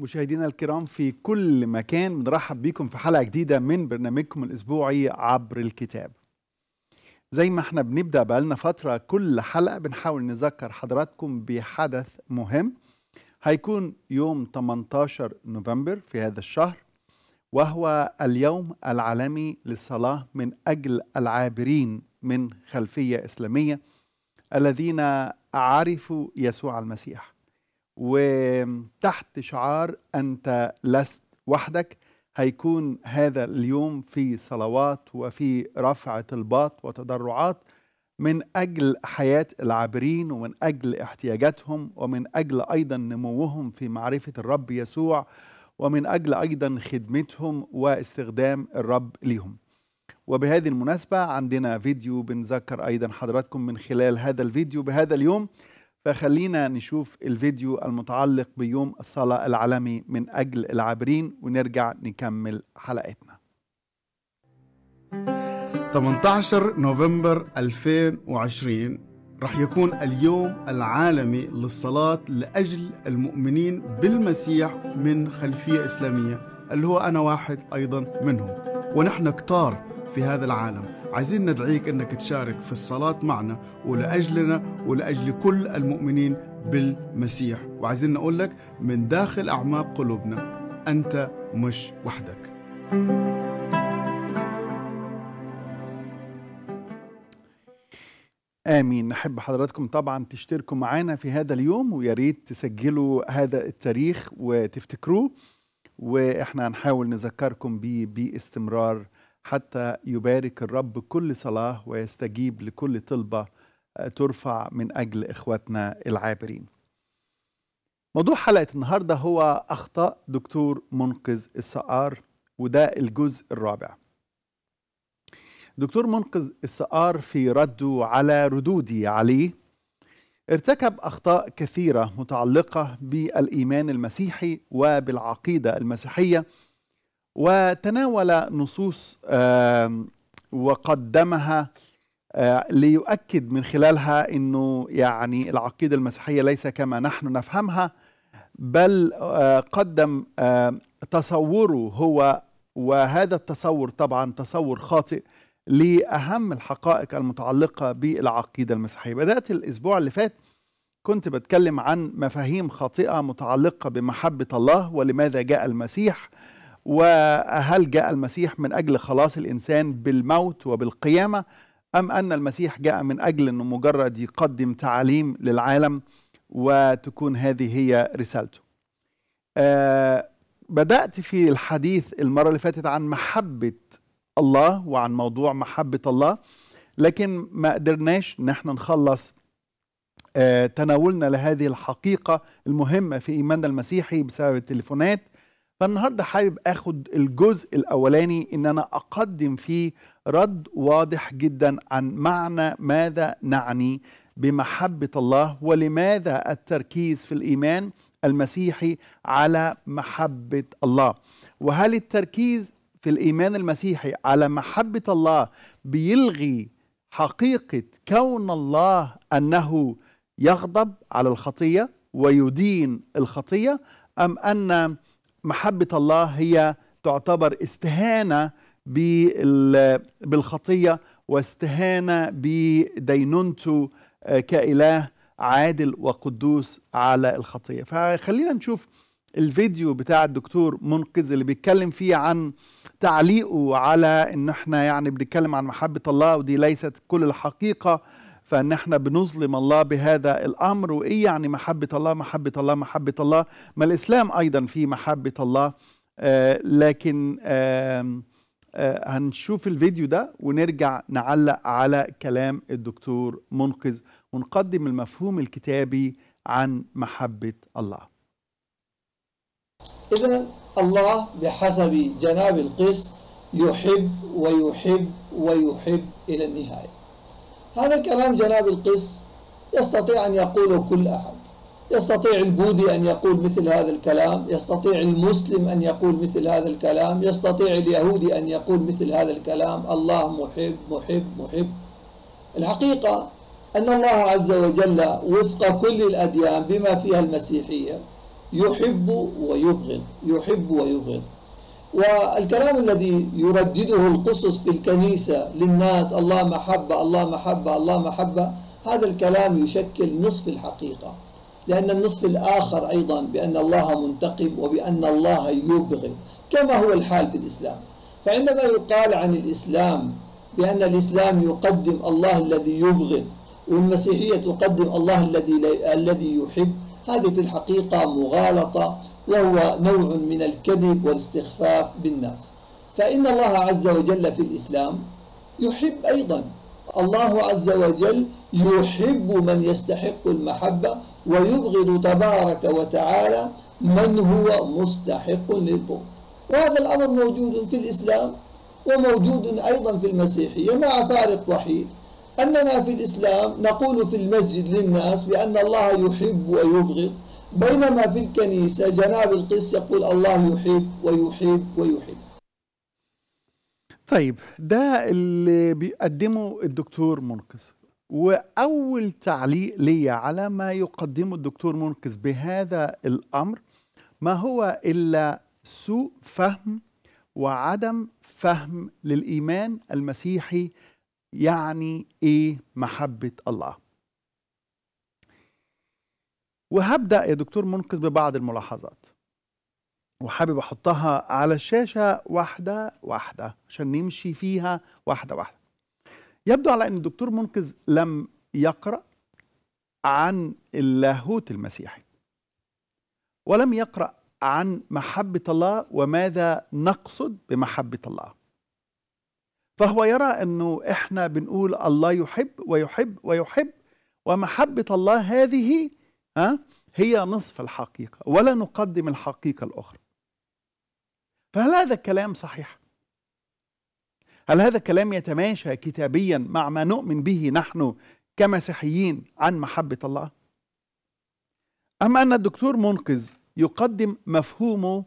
مشاهدينا الكرام في كل مكان بنرحب بكم في حلقه جديده من برنامجكم الاسبوعي عبر الكتاب. زي ما احنا بنبدا بقالنا فتره كل حلقه بنحاول نذكر حضراتكم بحدث مهم هيكون يوم 18 نوفمبر في هذا الشهر وهو اليوم العالمي للصلاه من اجل العابرين من خلفيه اسلاميه الذين عرفوا يسوع المسيح. وتحت شعار أنت لست وحدك هيكون هذا اليوم في صلوات وفي رفعة الباط وتضرعات من أجل حياة العابرين ومن أجل احتياجاتهم ومن أجل أيضا نموهم في معرفة الرب يسوع ومن أجل أيضا خدمتهم واستخدام الرب لهم وبهذه المناسبة عندنا فيديو بنذكر أيضا حضراتكم من خلال هذا الفيديو بهذا اليوم فخلينا نشوف الفيديو المتعلق بيوم الصلاة العالمي من أجل العابرين ونرجع نكمل حلقتنا 18 نوفمبر 2020 رح يكون اليوم العالمي للصلاة لأجل المؤمنين بالمسيح من خلفية إسلامية اللي هو أنا واحد أيضا منهم ونحن كتار في هذا العالم عايزين ندعيك أنك تشارك في الصلاة معنا ولأجلنا ولأجل كل المؤمنين بالمسيح وعايزين نقول لك من داخل أعماق قلوبنا أنت مش وحدك آمين نحب حضراتكم طبعا تشتركوا معنا في هذا اليوم ويا ريت تسجلوا هذا التاريخ وتفتكروه وإحنا هنحاول نذكركم بيه باستمرار بي حتى يبارك الرب كل صلاه ويستجيب لكل طلبه آه، ترفع من اجل اخواتنا العابرين. موضوع حلقه النهارده هو اخطاء دكتور منقذ السقار وده الجزء الرابع. دكتور منقذ السقار في رده على ردودي عليه ارتكب اخطاء كثيره متعلقه بالايمان المسيحي وبالعقيده المسيحيه وتناول نصوص وقدمها آه، ليؤكد من خلالها انه يعني العقيده المسيحيه ليس كما نحن نفهمها بل آه، قدم تصوره هو وهذا التصور طبعا تصور خاطئ لاهم الحقائق المتعلقه بالعقيده المسيحيه بدات الاسبوع اللي فات كنت بتكلم عن مفاهيم خاطئه متعلقه بمحبه الله ولماذا جاء المسيح وهل جاء المسيح من أجل خلاص الإنسان بالموت وبالقيامة أم أن المسيح جاء من أجل أنه مجرد يقدم تعاليم للعالم وتكون هذه هي رسالته آه بدأت في الحديث المرة اللي فاتت عن محبة الله وعن موضوع محبة الله لكن ما قدرناش ان احنا نخلص آه تناولنا لهذه الحقيقة المهمة في إيماننا المسيحي بسبب التليفونات فالنهارده حابب اخد الجزء الاولاني ان انا اقدم فيه رد واضح جدا عن معنى ماذا نعني بمحبه الله ولماذا التركيز في الايمان المسيحي على محبه الله وهل التركيز في الايمان المسيحي على محبه الله بيلغي حقيقه كون الله انه يغضب على الخطيه ويدين الخطيه ام ان محبة الله هي تعتبر استهانة بالخطية واستهانة بدينونته آه، كإله عادل وقدوس على الخطية فخلينا نشوف الفيديو بتاع الدكتور منقذ اللي بيتكلم فيه عن تعليقه على ان احنا يعني بنتكلم عن محبة الله ودي ليست كل الحقيقة فان احنا بنظلم الله بهذا الامر وايه يعني محبه الله محبه الله محبه الله ما الاسلام ايضا فيه محبه الله آه لكن آه آه هنشوف الفيديو ده ونرجع نعلق على كلام الدكتور منقذ ونقدم المفهوم الكتابي عن محبه الله اذا الله بحسب جناب القس يحب ويحب ويحب الى النهايه هذا كلام جناب القس يستطيع أن يقوله كل أحد يستطيع البوذي أن يقول مثل هذا الكلام يستطيع المسلم أن يقول مثل هذا الكلام يستطيع اليهودي أن يقول مثل هذا الكلام الله محب محب محب الحقيقة أن الله عز وجل وفق كل الأديان بما فيها المسيحية يحب ويبغض يحب ويبغض والكلام الذي يردده القصص في الكنيسة للناس الله محبة الله محبة الله محبة هذا الكلام يشكل نصف الحقيقة لأن النصف الآخر أيضا بأن الله منتقم وبأن الله يبغي كما هو الحال في الإسلام فعندما يقال عن الإسلام بأن الإسلام يقدم الله الذي يبغض والمسيحية تقدم الله الذي الذي يحب هذه في الحقيقة مغالطة وهو نوع من الكذب والاستخفاف بالناس فإن الله عز وجل في الإسلام يحب أيضا الله عز وجل يحب من يستحق المحبة ويبغض تبارك وتعالى من هو مستحق للبغض وهذا الأمر موجود في الإسلام وموجود أيضا في المسيحية مع فارق وحيد أننا في الإسلام نقول في المسجد للناس بأن الله يحب ويبغض بينما في الكنيسة جناب القس يقول الله يحب ويحب ويحب طيب ده اللي بيقدمه الدكتور منقذ وأول تعليق لي على ما يقدمه الدكتور منقذ بهذا الأمر ما هو إلا سوء فهم وعدم فهم للإيمان المسيحي يعني ايه محبه الله وهبدا يا دكتور منقذ ببعض الملاحظات وحابب احطها على الشاشه واحده واحده عشان نمشي فيها واحده واحده يبدو على ان الدكتور منقذ لم يقرا عن اللاهوت المسيحي ولم يقرا عن محبه الله وماذا نقصد بمحبه الله فهو يرى انه احنا بنقول الله يحب ويحب ويحب ومحبه الله هذه ها هي نصف الحقيقه ولا نقدم الحقيقه الاخرى فهل هذا الكلام صحيح هل هذا الكلام يتماشى كتابيا مع ما نؤمن به نحن كمسيحيين عن محبه الله اما ان الدكتور منقذ يقدم مفهومه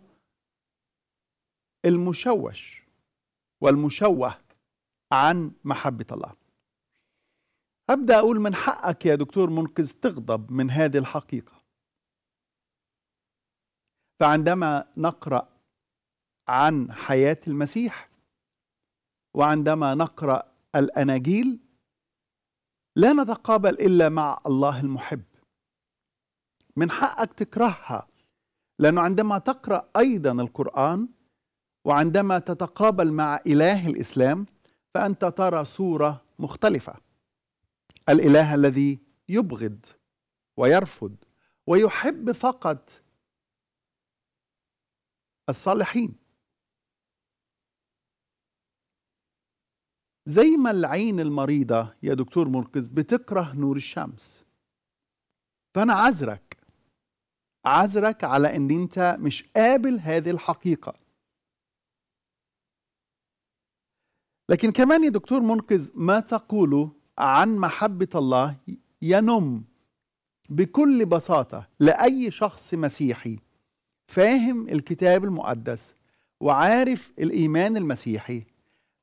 المشوش والمشوه عن محبة الله أبدأ أقول من حقك يا دكتور منقذ تغضب من هذه الحقيقة فعندما نقرأ عن حياة المسيح وعندما نقرأ الأناجيل لا نتقابل إلا مع الله المحب من حقك تكرهها لأنه عندما تقرأ أيضا القرآن وعندما تتقابل مع إله الإسلام فأنت ترى صورة مختلفة الإله الذي يبغض ويرفض ويحب فقط الصالحين زي ما العين المريضة يا دكتور مركز بتكره نور الشمس فأنا عذرك عذرك على أن أنت مش قابل هذه الحقيقة لكن كمان يا دكتور منقذ ما تقول عن محبة الله ينم بكل بساطة لأي شخص مسيحي فاهم الكتاب المقدس وعارف الإيمان المسيحي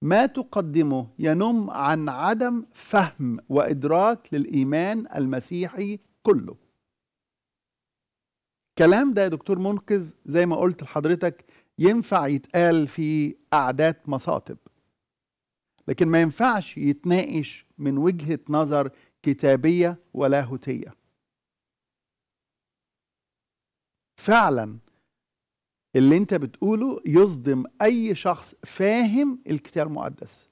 ما تقدمه ينم عن عدم فهم وإدراك للإيمان المسيحي كله كلام ده يا دكتور منقذ زي ما قلت لحضرتك ينفع يتقال في أعداد مصاطب لكن ما ينفعش يتناقش من وجهة نظر كتابية ولاهوتية فعلا اللي انت بتقوله يصدم اي شخص فاهم الكتاب المقدس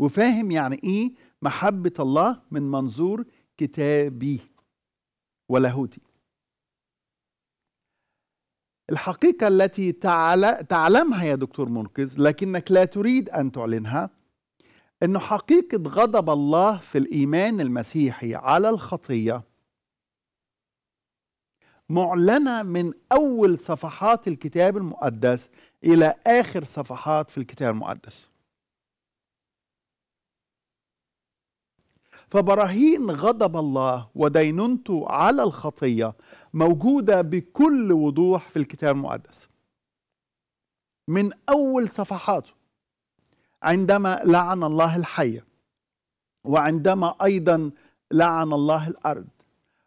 وفاهم يعني ايه محبة الله من منظور كتابي ولاهوتي الحقيقة التي تعلمها يا دكتور منقذ لكنك لا تريد أن تعلنها انه حقيقه غضب الله في الايمان المسيحي على الخطيه معلنه من اول صفحات الكتاب المقدس الى اخر صفحات في الكتاب المقدس فبراهين غضب الله ودينونته على الخطيه موجوده بكل وضوح في الكتاب المقدس من اول صفحاته عندما لعن الله الحي وعندما أيضا لعن الله الأرض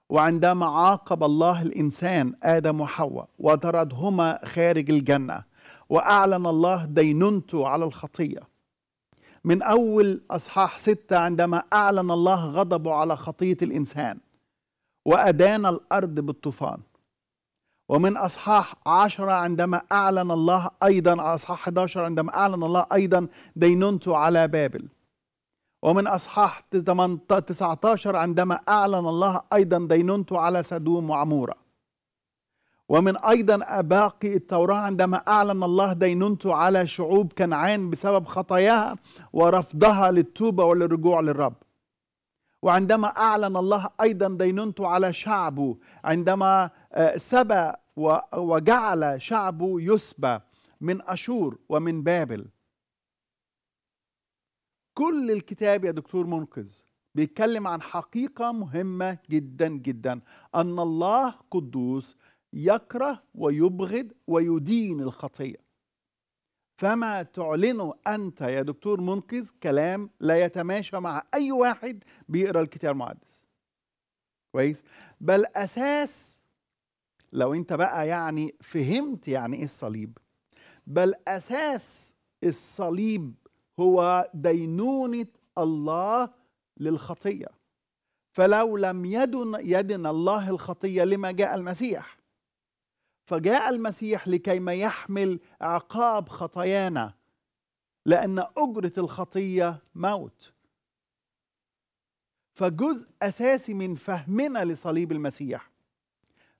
وعندما عاقب الله الإنسان آدم وحواء وطردهما خارج الجنة وأعلن الله دينونته على الخطية من أول أصحاح ستة عندما أعلن الله غضبه على خطية الإنسان وأدان الأرض بالطوفان ومن أصحاح 10 عندما أعلن الله أيضا أصحاح 11 عندما أعلن الله أيضا دينونته على بابل ومن أصحاح 19 عندما أعلن الله أيضا دينونته على سدوم وعمورة ومن أيضا باقي التوراة عندما أعلن الله دينونته على شعوب كنعان بسبب خطاياها ورفضها للتوبة وللرجوع للرب وعندما أعلن الله أيضا دينونته على شعبه عندما سبى وجعل شعبه يسبى من أشور ومن بابل كل الكتاب يا دكتور منقذ بيتكلم عن حقيقة مهمة جدا جدا أن الله قدوس يكره ويبغض ويدين الخطية فما تعلنه أنت يا دكتور منقذ كلام لا يتماشى مع أي واحد بيقرأ الكتاب المقدس كويس بل أساس لو انت بقى يعني فهمت يعني ايه الصليب بل اساس الصليب هو دينونه الله للخطيه فلو لم يدن يدن الله الخطيه لما جاء المسيح فجاء المسيح لكي ما يحمل عقاب خطايانا لان اجره الخطيه موت فجزء اساسي من فهمنا لصليب المسيح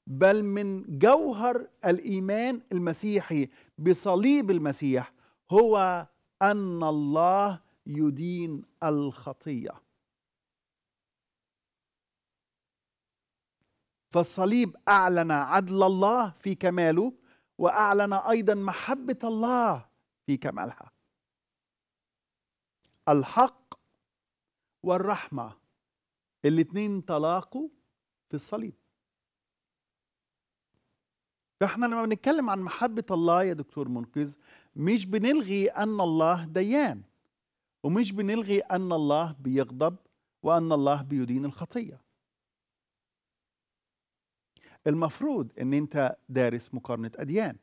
بل من جوهر الايمان المسيحي بصليب المسيح هو ان الله يدين الخطيه فالصليب اعلن عدل الله في كماله واعلن ايضا محبه الله في كمالها الحق والرحمه الاثنين تلاقوا في الصليب فاحنا لما بنتكلم عن محبة الله يا دكتور منقذ مش بنلغي أن الله ديان ومش بنلغي أن الله بيغضب وأن الله بيدين الخطية المفروض أن أنت دارس مقارنة أديان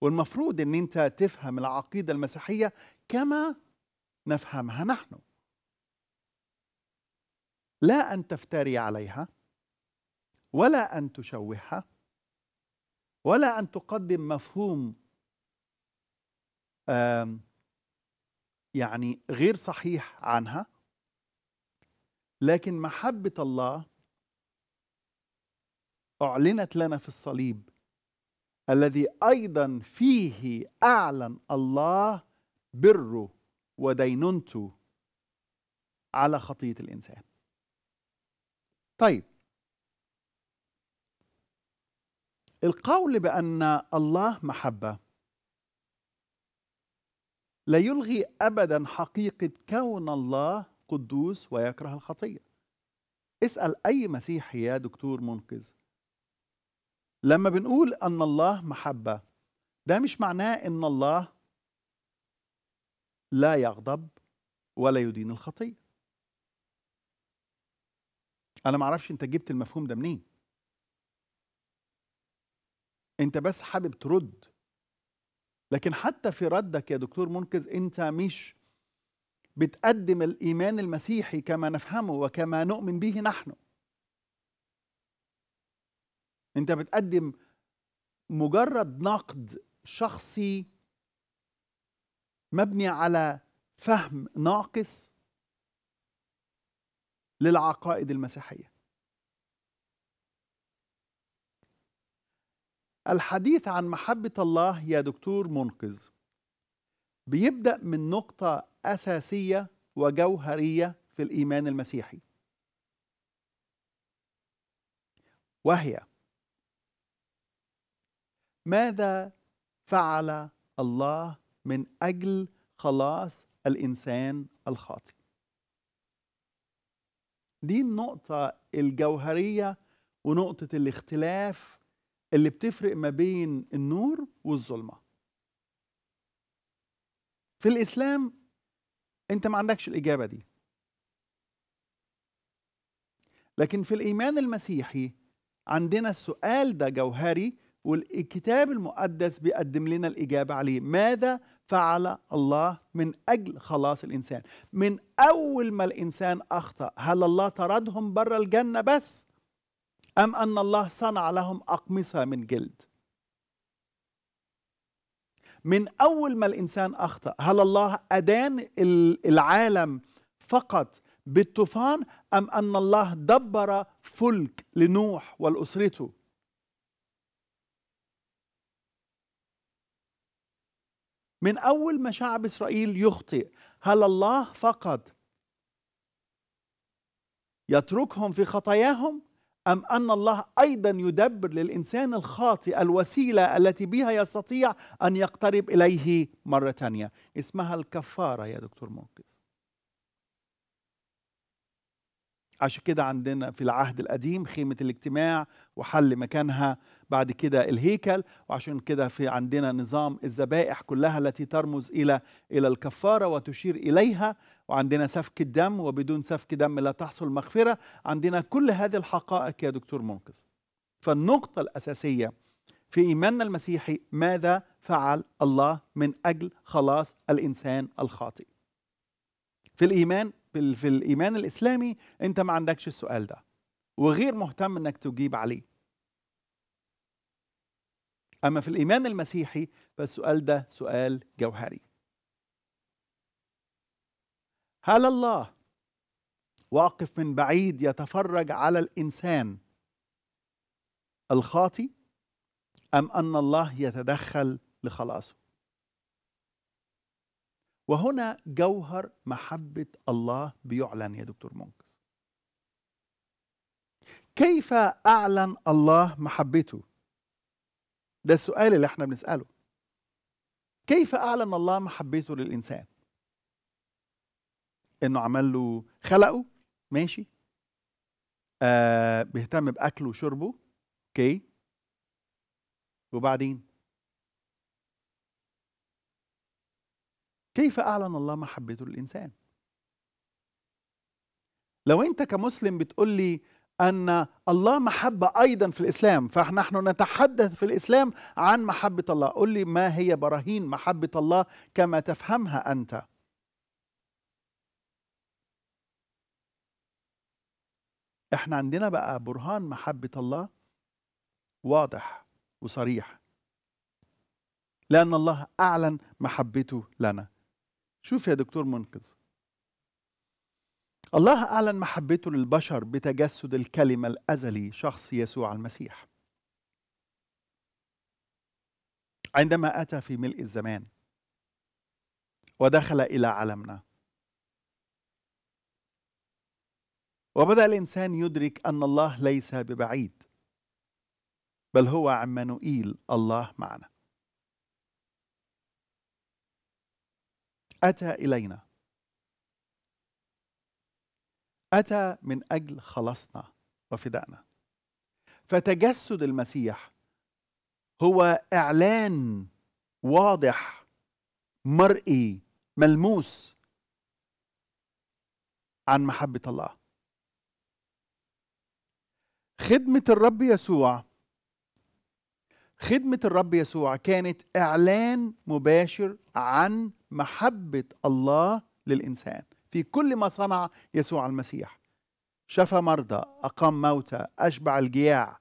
والمفروض أن أنت تفهم العقيدة المسيحية كما نفهمها نحن لا أن تفتري عليها ولا أن تشوهها ولا أن تقدم مفهوم يعني غير صحيح عنها لكن محبة الله أعلنت لنا في الصليب الذي أيضا فيه أعلن الله بره ودينونته على خطية الإنسان طيب القول بأن الله محبة لا يلغي أبدا حقيقة كون الله قدوس ويكره الخطية اسأل أي مسيحي يا دكتور منقذ لما بنقول أن الله محبة ده مش معناه أن الله لا يغضب ولا يدين الخطية أنا معرفش أنت جبت المفهوم ده منين انت بس حابب ترد لكن حتى في ردك يا دكتور منقذ انت مش بتقدم الايمان المسيحي كما نفهمه وكما نؤمن به نحن انت بتقدم مجرد نقد شخصي مبني على فهم ناقص للعقائد المسيحيه الحديث عن محبة الله يا دكتور منقذ بيبدأ من نقطة أساسية وجوهرية في الإيمان المسيحي وهي ماذا فعل الله من أجل خلاص الإنسان الخاطئ دي النقطة الجوهرية ونقطة الاختلاف اللي بتفرق ما بين النور والظلمه في الاسلام انت ما عندكش الاجابه دي لكن في الايمان المسيحي عندنا السؤال ده جوهري والكتاب المقدس بيقدم لنا الاجابه عليه ماذا فعل الله من اجل خلاص الانسان من اول ما الانسان اخطا هل الله طردهم بره الجنه بس أم أن الله صنع لهم أقمصة من جلد من أول ما الإنسان أخطأ هل الله أدان العالم فقط بالطوفان أم أن الله دبر فلك لنوح والأسرته من أول ما شعب إسرائيل يخطئ هل الله فقط يتركهم في خطاياهم أم أن الله أيضا يدبر للإنسان الخاطئ الوسيلة التي بها يستطيع أن يقترب إليه مرة ثانية اسمها الكفارة يا دكتور منقذ عشان كده عندنا في العهد القديم خيمة الاجتماع وحل مكانها بعد كده الهيكل وعشان كده في عندنا نظام الذبائح كلها التي ترمز إلى إلى الكفارة وتشير إليها وعندنا سفك الدم وبدون سفك دم لا تحصل مغفرة عندنا كل هذه الحقائق يا دكتور منقذ فالنقطة الأساسية في إيماننا المسيحي ماذا فعل الله من أجل خلاص الإنسان الخاطئ في الإيمان في الإيمان الإسلامي أنت ما عندكش السؤال ده وغير مهتم أنك تجيب عليه أما في الإيمان المسيحي فالسؤال ده سؤال جوهري هل الله واقف من بعيد يتفرج على الانسان الخاطي ام ان الله يتدخل لخلاصه وهنا جوهر محبه الله بيعلن يا دكتور منقذ كيف اعلن الله محبته ده السؤال اللي احنا بنساله كيف اعلن الله محبته للانسان انه عمل له خلقه ماشي آه بيهتم باكله وشربه اوكي وبعدين كيف اعلن الله محبته للانسان لو انت كمسلم بتقول لي ان الله محبه ايضا في الاسلام فنحن نتحدث في الاسلام عن محبه الله قل لي ما هي براهين محبه الله كما تفهمها انت احنا عندنا بقى برهان محبة الله واضح وصريح لأن الله أعلن محبته لنا شوف يا دكتور منقذ الله أعلن محبته للبشر بتجسد الكلمة الأزلي شخص يسوع المسيح عندما أتى في ملء الزمان ودخل إلى عالمنا وبدا الانسان يدرك ان الله ليس ببعيد بل هو عمانوئيل الله معنا اتى الينا اتى من اجل خلصنا وفدائنا فتجسد المسيح هو اعلان واضح مرئي ملموس عن محبه الله خدمة الرب يسوع خدمة الرب يسوع كانت إعلان مباشر عن محبة الله للإنسان في كل ما صنع يسوع المسيح شفى مرضى أقام موتى أشبع الجياع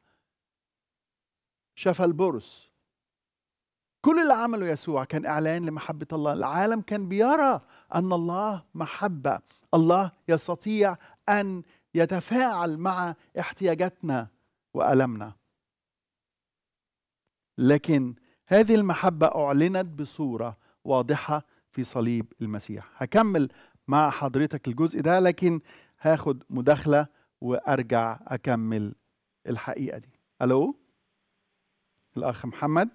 شفى البرص كل اللي عمله يسوع كان إعلان لمحبة الله العالم كان بيرى أن الله محبة الله يستطيع أن يتفاعل مع احتياجاتنا والمنا لكن هذه المحبه اعلنت بصوره واضحه في صليب المسيح هكمل مع حضرتك الجزء ده لكن هاخد مداخله وارجع اكمل الحقيقه دي الو الاخ محمد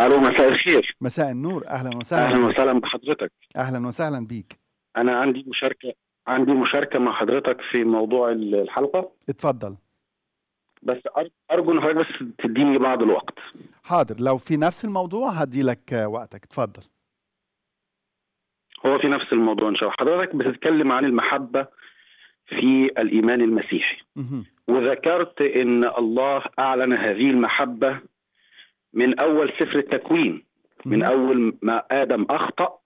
الو مساء الخير مساء النور اهلا وسهلا اهلا وسهلا بحضرتك اهلا وسهلا بيك انا عندي مشاركه عندي مشاركة مع حضرتك في موضوع الحلقة اتفضل بس أرجو إن حضرتك بس تديني بعض الوقت حاضر لو في نفس الموضوع هدي لك وقتك اتفضل هو في نفس الموضوع إن شاء الله حضرتك بتتكلم عن المحبة في الإيمان المسيحي وذكرت إن الله أعلن هذه المحبة من أول سفر التكوين من أول ما آدم أخطأ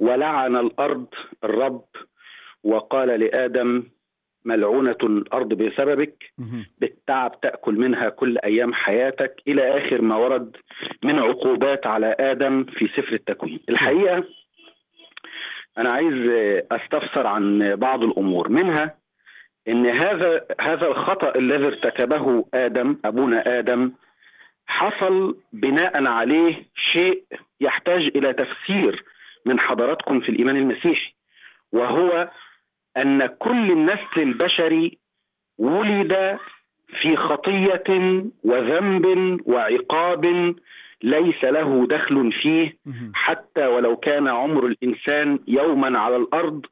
ولعن الأرض الرب وقال لادم ملعونه الارض بسببك بالتعب تاكل منها كل ايام حياتك الى اخر ما ورد من عقوبات على ادم في سفر التكوين الحقيقه انا عايز استفسر عن بعض الامور منها ان هذا هذا الخطا الذي ارتكبه ادم ابونا ادم حصل بناء عليه شيء يحتاج الى تفسير من حضراتكم في الايمان المسيحي وهو ان كل النسل البشري ولد في خطيه وذنب وعقاب ليس له دخل فيه حتى ولو كان عمر الانسان يوما على الارض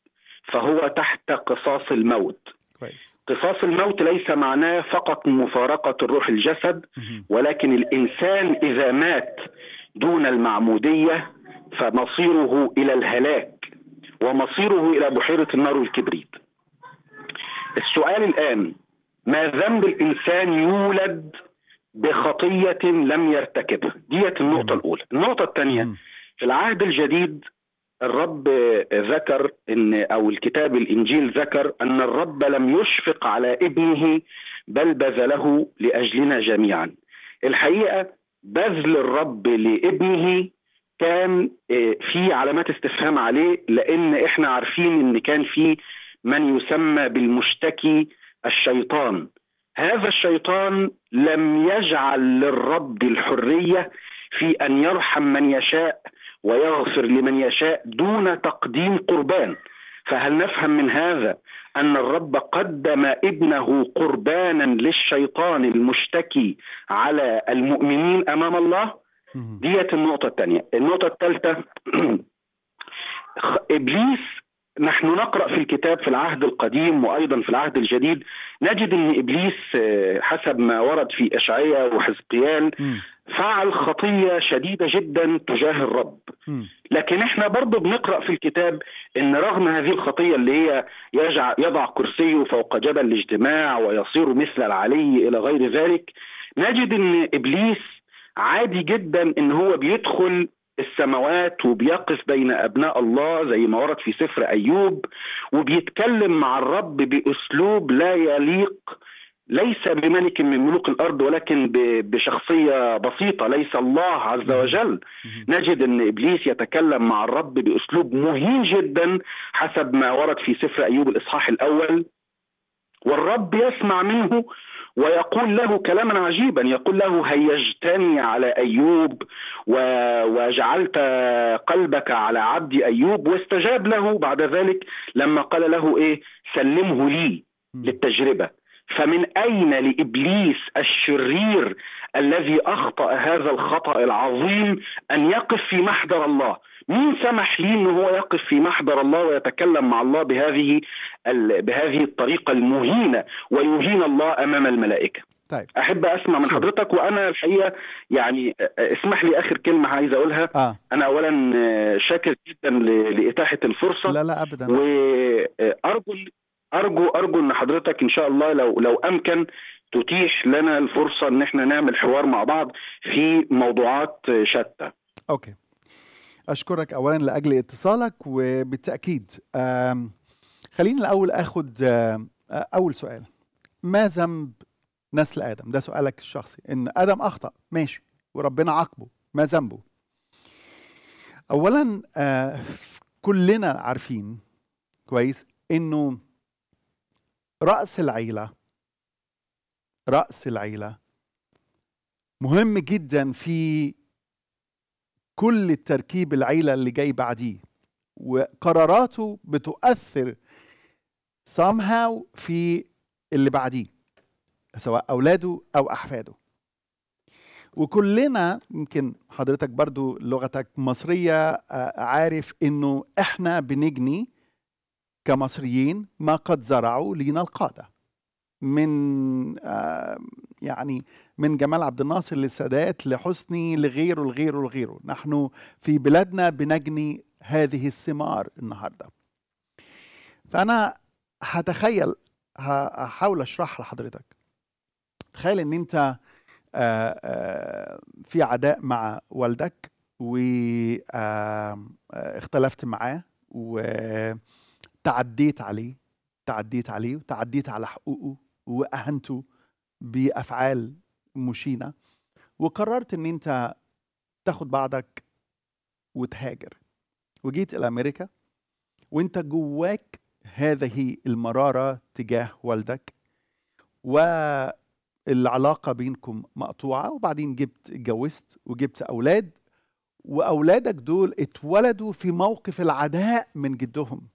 فهو تحت قصاص الموت قصاص الموت ليس معناه فقط مفارقه الروح الجسد ولكن الانسان اذا مات دون المعموديه فمصيره الى الهلاك ومصيره إلى بحيرة النار والكبريت السؤال الآن ما ذنب الإنسان يولد بخطية لم يرتكبها ديت النقطة الأولى النقطة الثانية في العهد الجديد الرب ذكر ان او الكتاب الانجيل ذكر ان الرب لم يشفق على ابنه بل بذله لاجلنا جميعا. الحقيقه بذل الرب لابنه كان آه، في علامات استفهام عليه لان احنا عارفين ان كان في من يسمى بالمشتكي الشيطان هذا الشيطان لم يجعل للرب الحريه في ان يرحم من يشاء ويغفر لمن يشاء دون تقديم قربان فهل نفهم من هذا ان الرب قدم ابنه قربانا للشيطان المشتكي على المؤمنين امام الله ديت النقطة الثانية النقطة الثالثة إبليس نحن نقرأ في الكتاب في العهد القديم وأيضا في العهد الجديد نجد أن إبليس آه، حسب ما ورد في إشعياء وحزقيال فعل خطية شديدة جدا تجاه الرب لكن احنا برضو بنقرأ في الكتاب أن رغم هذه الخطية اللي هي يجع يضع كرسيه فوق جبل الاجتماع ويصير مثل العلي إلى غير ذلك نجد أن إبليس عادي جدا ان هو بيدخل السماوات وبيقف بين ابناء الله زي ما ورد في سفر ايوب وبيتكلم مع الرب باسلوب لا يليق ليس بملك من ملوك الارض ولكن بشخصيه بسيطه ليس الله عز وجل نجد ان ابليس يتكلم مع الرب باسلوب مهين جدا حسب ما ورد في سفر ايوب الاصحاح الاول والرب يسمع منه ويقول له كلاما عجيبا يقول له هيجتني على أيوب وجعلت قلبك على عبد أيوب واستجاب له بعد ذلك لما قال له إيه سلمه لي للتجربة فمن أين لإبليس الشرير الذي أخطأ هذا الخطأ العظيم أن يقف في محضر الله مين سمح ليه ان هو يقف في محضر الله ويتكلم مع الله بهذه بهذه الطريقه المهينه ويهين الله امام الملائكه طيب. احب اسمع من حضرتك وانا الحقيقه يعني آه، آه، اسمح لي اخر كلمه عايز اقولها آه. انا اولا آه، شاكر جدا لاتاحه الفرصه لا لا ابدا وارجو ارجو ارجو ان حضرتك ان شاء الله لو لو امكن تتيح لنا الفرصه ان احنا نعمل حوار مع بعض في موضوعات شتى اوكي اشكرك اولا لاجل اتصالك وبالتاكيد خليني الاول اخد اول سؤال ما ذنب نسل ادم ده سؤالك الشخصي ان ادم اخطا ماشي وربنا عاقبه ما ذنبه اولا آه، كلنا عارفين كويس انه راس العيله راس العيله مهم جدا في كل التركيب العيله اللي جاي بعديه وقراراته بتؤثر somehow في اللي بعديه سواء اولاده او احفاده وكلنا يمكن حضرتك برضو لغتك مصريه آه، عارف انه احنا بنجني كمصريين ما قد زرعوا لينا القاده من آه، يعني من جمال عبد الناصر لسادات لحسني لغيره لغيره لغيره نحن في بلادنا بنجني هذه الثمار النهارده فانا هتخيل هحاول اشرح لحضرتك تخيل ان انت في عداء مع والدك واختلفت معاه وتعديت عليه تعديت عليه وتعديت على حقوقه واهنته بافعال مشينه وقررت ان انت تاخد بعضك وتهاجر وجيت الى امريكا وانت جواك هذه المراره تجاه والدك والعلاقه بينكم مقطوعه وبعدين جبت اتجوزت وجبت اولاد واولادك دول اتولدوا في موقف العداء من جدهم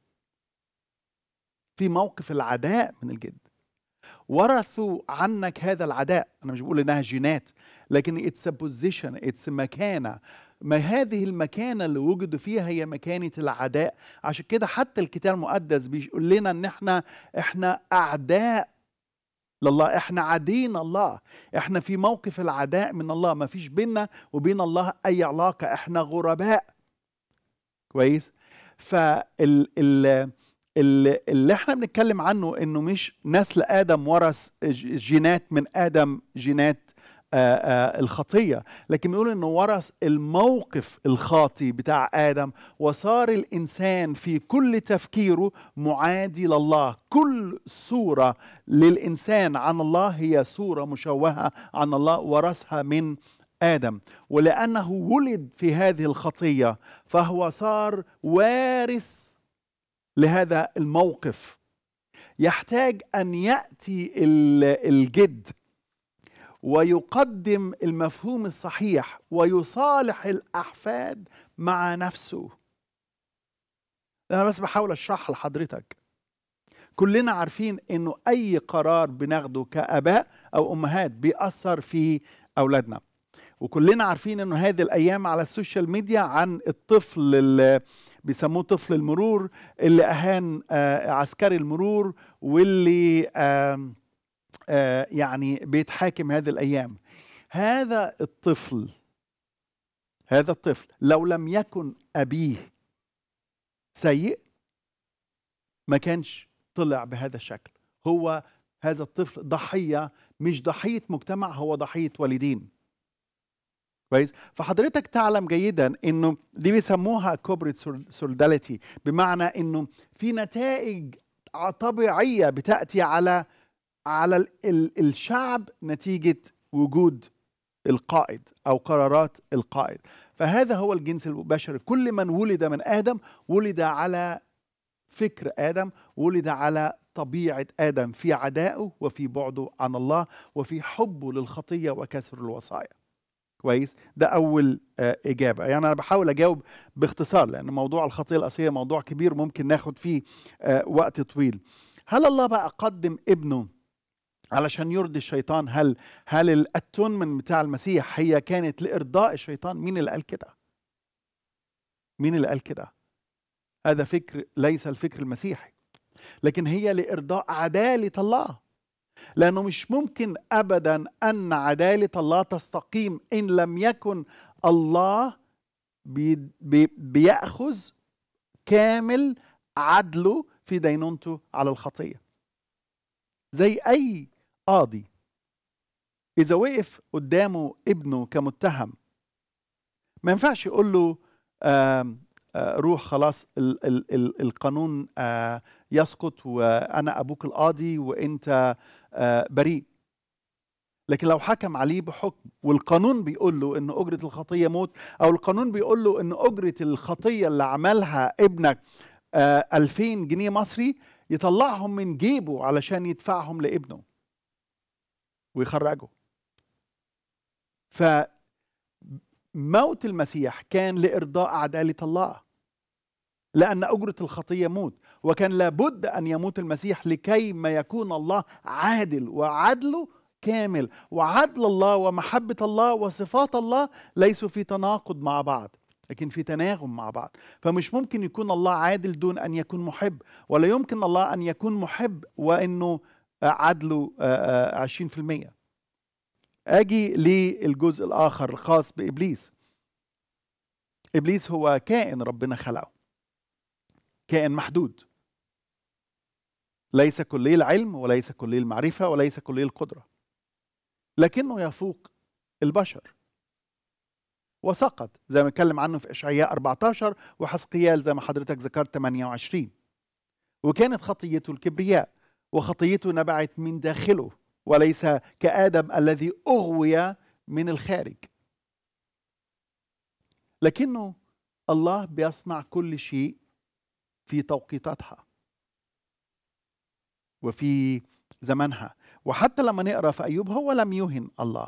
في موقف العداء من الجد ورثوا عنك هذا العداء انا مش بقول انها جينات لكن اتس بوزيشن اتس مكانه ما هذه المكانة اللي وجدوا فيها هي مكانة العداء عشان كده حتى الكتاب المقدس بيقول لنا ان احنا احنا اعداء لله احنا عادين الله احنا في موقف العداء من الله ما فيش بيننا وبين الله اي علاقة احنا غرباء كويس فال ال اللي, احنا بنتكلم عنه انه مش نسل ادم ورث جينات من ادم جينات الخطية لكن بيقول انه ورث الموقف الخاطي بتاع آدم وصار الإنسان في كل تفكيره معادي لله كل صورة للإنسان عن الله هي صورة مشوهة عن الله ورثها من آدم ولأنه ولد في هذه الخطية فهو صار وارث لهذا الموقف يحتاج ان ياتي الجد ويقدم المفهوم الصحيح ويصالح الاحفاد مع نفسه انا بس بحاول اشرح لحضرتك كلنا عارفين انه اي قرار بناخده كاباء او امهات بيأثر في اولادنا وكلنا عارفين انه هذه الايام على السوشيال ميديا عن الطفل اللي بيسموه طفل المرور اللي اهان آه، عسكري المرور واللي آه، يعني بيتحاكم هذه الايام هذا الطفل هذا الطفل لو لم يكن ابيه سيء ما كانش طلع بهذا الشكل هو هذا الطفل ضحيه مش ضحيه مجتمع هو ضحيه والدين كويس فحضرتك تعلم جيدا انه دي بيسموها كوبريت سولداليتي بمعنى انه في نتائج طبيعيه بتاتي على على ال ال الشعب نتيجه وجود القائد او قرارات القائد فهذا هو الجنس البشري كل من ولد من ادم ولد على فكر ادم ولد على طبيعه ادم في عدائه وفي بعده عن الله وفي حبه للخطيه وكسر الوصايا كويس ده اول آه، اجابه يعني انا بحاول اجاوب باختصار لان موضوع الخطيه الاصليه موضوع كبير ممكن ناخد فيه آه، وقت طويل هل الله بقى قدم ابنه علشان يرضي الشيطان هل هل الاتونمنت بتاع المسيح هي كانت لارضاء الشيطان مين اللي قال كده مين اللي قال كده هذا فكر ليس الفكر المسيحي لكن هي لارضاء عداله الله لأنه مش ممكن أبدا أن عدالة الله تستقيم إن لم يكن الله بي بي بيأخذ كامل عدله في دينونته على الخطية زي أي قاضي إذا وقف قدامه ابنه كمتهم ما ينفعش يقول له آه آه روح خلاص الـ الـ القانون آه يسقط وأنا أبوك القاضي وأنت آه، بريء لكن لو حكم عليه بحكم والقانون بيقول له ان اجره الخطيه موت او القانون بيقول له ان اجره الخطيه اللي عملها ابنك 2000 آه، جنيه مصري يطلعهم من جيبه علشان يدفعهم لابنه ويخرجه ف موت المسيح كان لارضاء عداله الله لان اجره الخطيه موت وكان لابد أن يموت المسيح لكي ما يكون الله عادل وعدله كامل وعدل الله ومحبة الله وصفات الله ليسوا في تناقض مع بعض لكن في تناغم مع بعض فمش ممكن يكون الله عادل دون أن يكون محب ولا يمكن الله أن يكون محب وأنه عدله آه، 20% آه، أجي للجزء الآخر الخاص بإبليس إبليس هو كائن ربنا خلقه كائن محدود ليس كلي العلم وليس كلي المعرفة وليس كلي القدرة لكنه يفوق البشر وسقط زي ما اتكلم عنه في إشعياء 14 وحسقيال زي ما حضرتك ذكرت 28 وكانت خطيته الكبرياء وخطيته نبعت من داخله وليس كآدم الذي أغوي من الخارج لكنه الله بيصنع كل شيء في توقيتاتها وفي زمنها وحتى لما نقرا في ايوب هو لم يهن الله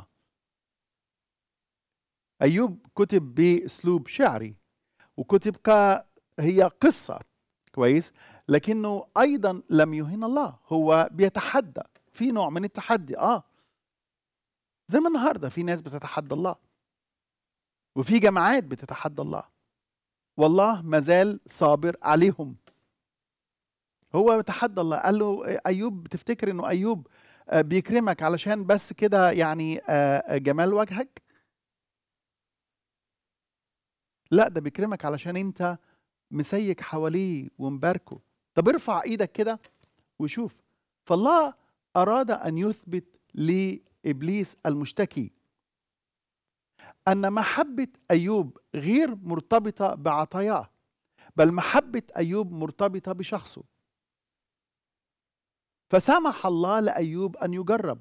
ايوب كتب باسلوب شعري وكتب ك هي قصه كويس لكنه ايضا لم يهن الله هو بيتحدى في نوع من التحدي اه زي ما النهارده في ناس بتتحدى الله وفي جماعات بتتحدى الله والله ما زال صابر عليهم هو تحدى الله قال له ايوب تفتكر انه ايوب آه، بيكرمك علشان بس كده يعني آه، آه، جمال وجهك لا ده بيكرمك علشان انت مسيك حواليه ومباركه طب ارفع ايدك كده وشوف فالله اراد ان يثبت لابليس المشتكي ان محبه ايوب غير مرتبطه بعطاياه بل محبه ايوب مرتبطه بشخصه فسمح الله لأيوب أن يجرب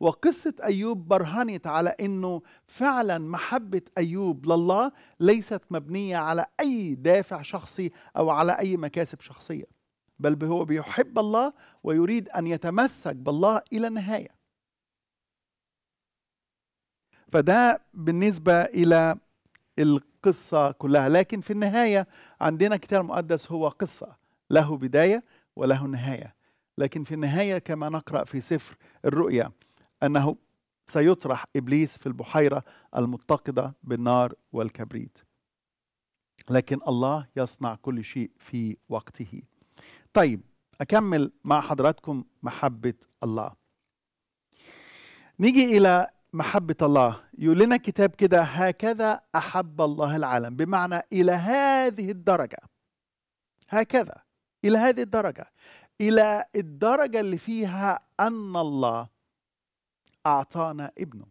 وقصة أيوب برهنت على أنه فعلا محبة أيوب لله ليست مبنية على أي دافع شخصي أو على أي مكاسب شخصية بل هو بيحب الله ويريد أن يتمسك بالله إلى النهاية فده بالنسبة إلى القصة كلها لكن في النهاية عندنا كتاب مقدس هو قصة له بداية وله نهاية لكن في النهاية كما نقرأ في سفر الرؤيا أنه سيطرح إبليس في البحيرة المتقدة بالنار والكبريت لكن الله يصنع كل شيء في وقته طيب أكمل مع حضراتكم محبة الله نيجي إلى محبة الله يقول لنا كتاب كده هكذا أحب الله العالم بمعنى إلى هذه الدرجة هكذا إلى هذه الدرجة الى الدرجه اللي فيها ان الله اعطانا ابنه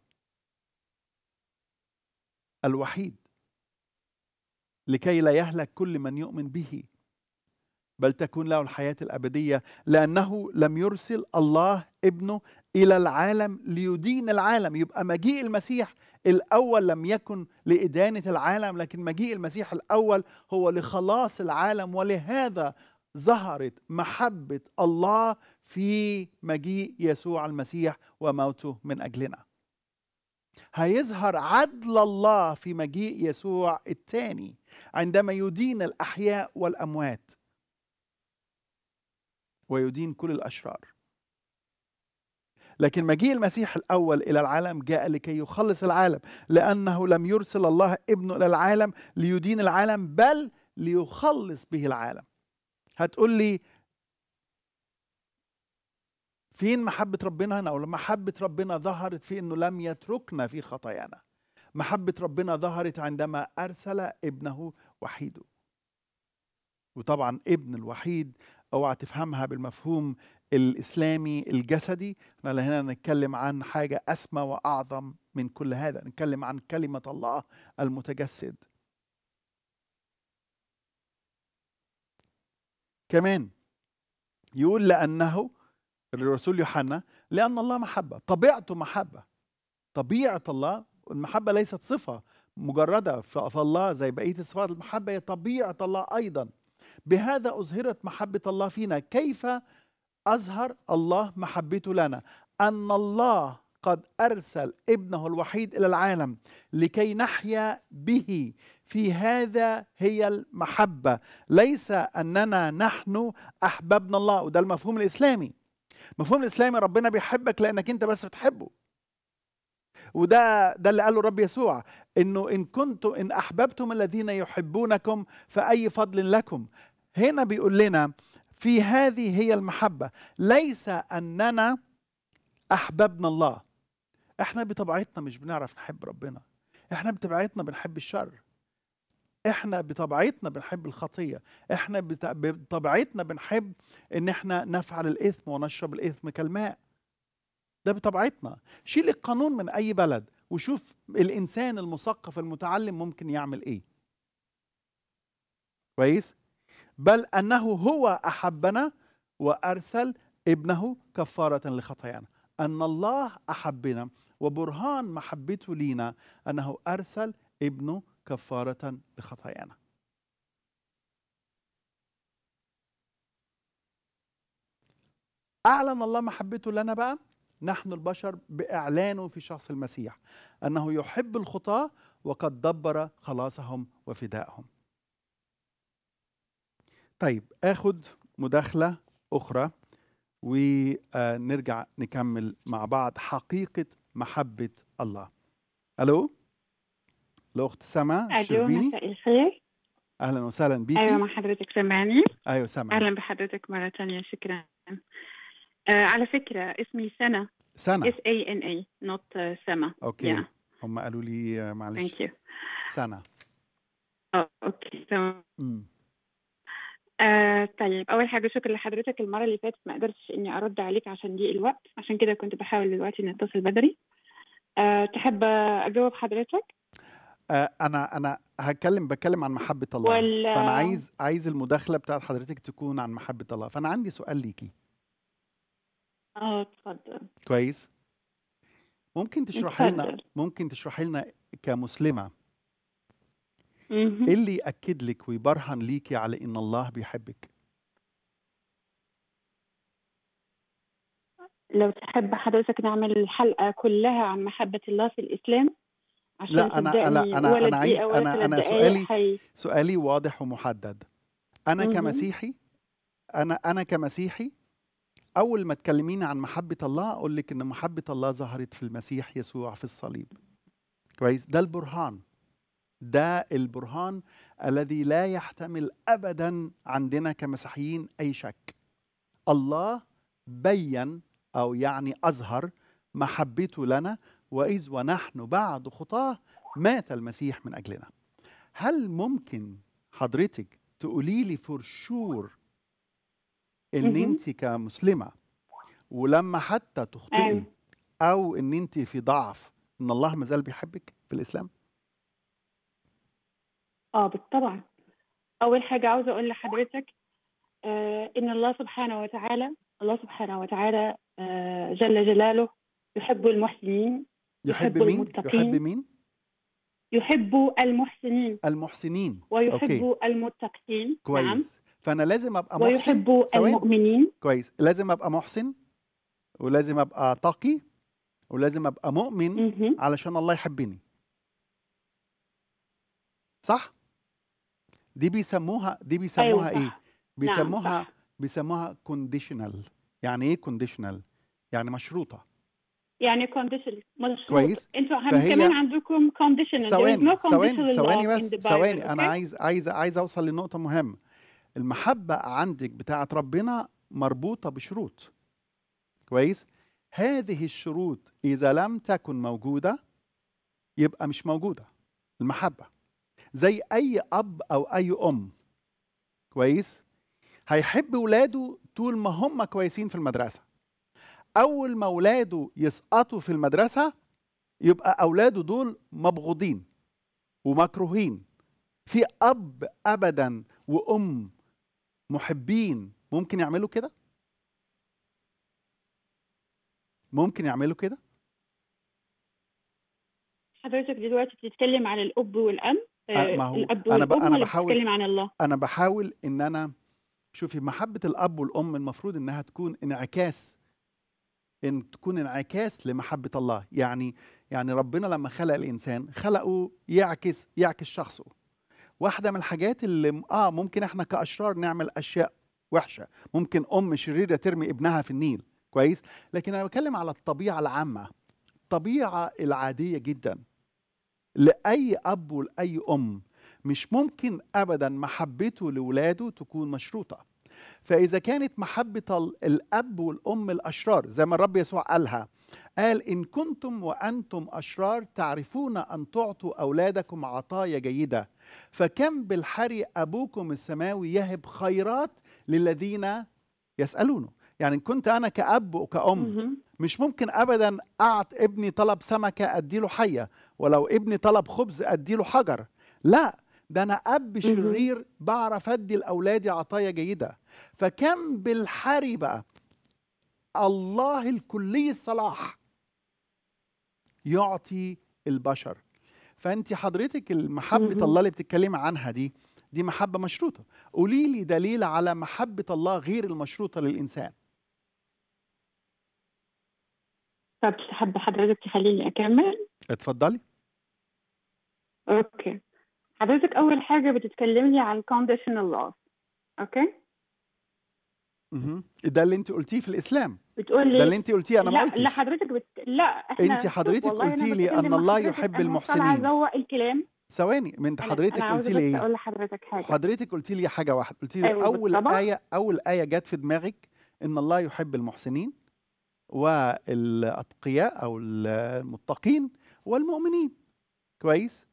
الوحيد لكي لا يهلك كل من يؤمن به بل تكون له الحياه الابديه لانه لم يرسل الله ابنه الى العالم ليدين العالم يبقى مجيء المسيح الاول لم يكن لادانه العالم لكن مجيء المسيح الاول هو لخلاص العالم ولهذا ظهرت محبة الله في مجيء يسوع المسيح وموته من أجلنا هيظهر عدل الله في مجيء يسوع الثاني عندما يدين الأحياء والأموات ويدين كل الأشرار لكن مجيء المسيح الأول إلى العالم جاء لكي يخلص العالم لأنه لم يرسل الله ابنه إلى العالم ليدين العالم بل ليخلص به العالم هتقول لي فين محبة ربنا هنا؟ محبة ربنا ظهرت في أنه لم يتركنا في خطايانا محبة ربنا ظهرت عندما أرسل ابنه وحيده وطبعا ابن الوحيد اوعى تفهمها بالمفهوم الاسلامي الجسدي احنا هنا نتكلم عن حاجه اسمى واعظم من كل هذا نتكلم عن كلمه الله المتجسد كمان يقول لأنه الرسول يوحنا لأن الله محبة طبيعته محبة طبيعة الله المحبة ليست صفة مجردة فالله زي بقية الصفات المحبة هي طبيعة الله أيضا بهذا أظهرت محبة الله فينا كيف أظهر الله محبته لنا أن الله قد أرسل ابنه الوحيد إلى العالم لكي نحيا به في هذا هي المحبة ليس أننا نحن أحببنا الله وده المفهوم الإسلامي المفهوم الإسلامي ربنا بيحبك لأنك أنت بس بتحبه وده ده اللي قاله الرب يسوع انه ان كنتم ان احببتم الذين يحبونكم فاي فضل لكم هنا بيقول لنا في هذه هي المحبه ليس اننا احببنا الله احنا بطبيعتنا مش بنعرف نحب ربنا احنا بطبيعتنا بنحب الشر احنا بطبيعتنا بنحب الخطيه احنا بطبيعتنا بنحب ان احنا نفعل الاثم ونشرب الاثم كالماء ده بطبيعتنا شيل القانون من اي بلد وشوف الانسان المثقف المتعلم ممكن يعمل ايه كويس بل انه هو احبنا وارسل ابنه كفاره لخطايانا ان الله احبنا وبرهان محبته لينا انه ارسل ابنه كفارة لخطايانا أعلن الله محبته لنا بقى نحن البشر بإعلانه في شخص المسيح أنه يحب الخطاة وقد دبر خلاصهم وفدائهم طيب آخد مداخلة أخرى ونرجع نكمل مع بعض حقيقة محبة الله ألو الأخت سما الشربيني مساء الخير أهلا وسهلا بيكي أيوة مع حضرتك سامعني أيوة سامعني أهلا بحضرتك مرة تانية شكرا آه على فكرة اسمي سنة سنة اس اي ان اي نوت سما أوكي yeah. هم قالوا لي آه، معلش ثانك يو سنة أوكي تمام آه طيب اول حاجه شكرا لحضرتك المره اللي فاتت ما قدرتش اني ارد عليك عشان ضيق الوقت عشان كده كنت بحاول دلوقتي اني اتصل بدري أه تحب اجاوب حضرتك آه، انا انا هتكلم بتكلم عن محبه الله وال... فانا عايز عايز المداخله بتاعت حضرتك تكون عن محبه الله فانا عندي سؤال ليكي اه اتفضل كويس ممكن تشرحي لنا ممكن تشرحي لنا كمسلمه ايه اللي ياكد لك ويبرهن ليكي على ان الله بيحبك لو تحب حضرتك نعمل الحلقه كلها عن محبه الله في الاسلام عشان لا انا لا انا انا عايز انا انا سؤالي سؤالي واضح ومحدد انا كمسيحي انا انا كمسيحي اول ما تكلميني عن محبه الله اقول لك ان محبه الله ظهرت في المسيح يسوع في الصليب كويس ده البرهان ده البرهان الذي لا يحتمل ابدا عندنا كمسيحيين اي شك الله بين او يعني اظهر محبته لنا وإذ ونحن بعد خطاة مات المسيح من أجلنا هل ممكن حضرتك تقولي لي فرشور ان انت كمسلمه ولما حتى تخطئي أيوة. او ان انت في ضعف ان الله مازال بيحبك بالاسلام اه بالطبع اول حاجه عاوزه اقول لحضرتك آه ان الله سبحانه وتعالى الله سبحانه وتعالى آه جل جلاله يحب المحسنين يحب, يحب مين؟ يحب مين؟ يحب المحسنين المحسنين ويحب أوكي. المتقين نعم. كويس نعم. فأنا لازم أبقى محسن ويحب سوين. المؤمنين كويس لازم أبقى محسن ولازم أبقى تقي ولازم أبقى مؤمن م -م. علشان الله يحبني صح؟ دي بيسموها دي بيسموها أيوة ايه؟ صح. بيسموها نعم بيسموها كونديشنال يعني ايه كونديشنال؟ يعني مشروطه يعني كونديشنال كويس انتوا كمان عندكم كونديشنال ثواني ثواني ثواني بس ثواني انا عايز عايز عايز اوصل لنقطه مهمه المحبه عندك بتاعه ربنا مربوطه بشروط كويس هذه الشروط اذا لم تكن موجوده يبقى مش موجوده المحبه زي اي اب او اي ام كويس هيحب ولاده طول ما هم كويسين في المدرسه اول ما اولاده يسقطوا في المدرسه يبقى اولاده دول مبغوضين ومكروهين في اب ابدا وام محبين ممكن يعملوا كده ممكن يعملوا كده حضرتك دلوقتي بتتكلم عن الاب والام آه، ما هو الاب والام انا بحاول بتتكلم عن الله انا بحاول ان انا شوفي محبه الاب والام المفروض انها تكون انعكاس ان تكون انعكاس لمحبه الله يعني يعني ربنا لما خلق الانسان خلقه يعكس يعكس شخصه واحده من الحاجات اللي اه ممكن احنا كاشرار نعمل اشياء وحشه ممكن ام شريره ترمي ابنها في النيل كويس لكن انا بتكلم على الطبيعه العامه الطبيعه العاديه جدا لاي اب ولاي ام مش ممكن ابدا محبته لاولاده تكون مشروطه فإذا كانت محبة الأب والأم الأشرار زي ما الرب يسوع قالها قال إن كنتم وأنتم أشرار تعرفون أن تعطوا أولادكم عطايا جيدة فكم بالحري أبوكم السماوي يهب خيرات للذين يسألونه يعني إن كنت أنا كأب وكأم مش ممكن أبدا أعط ابني طلب سمكة أديله حية ولو ابني طلب خبز أديله حجر لا ده أنا أب شرير بعرف أدي لأولادي عطايا جيدة فكم بالحري بقى الله الكلي الصلاح يعطي البشر فانت حضرتك المحبه الله اللي بتتكلمي عنها دي دي محبه مشروطه قولي لي دليل على محبه الله غير المشروطه للانسان طب تحب حضرتك تخليني اكمل اتفضلي اوكي حضرتك اول حاجه لي عن conditional laws اوكي ده اللي انت قلتيه في الاسلام بتقول لي ده اللي انت قلتيه انا ما قلتش لا حضرتك بت... لا احنا انت حضرتك قلتي لي ان الله يحب المحسنين انا ازوق الكلام ثواني من انت حضرتك قلتي لي ايه؟ اقول لحضرتك حاجه حضرتك قلتي لي حاجه واحده قلتي لي أيوة اول بالطبع. ايه اول ايه جت في دماغك ان الله يحب المحسنين والاتقياء او المتقين والمؤمنين كويس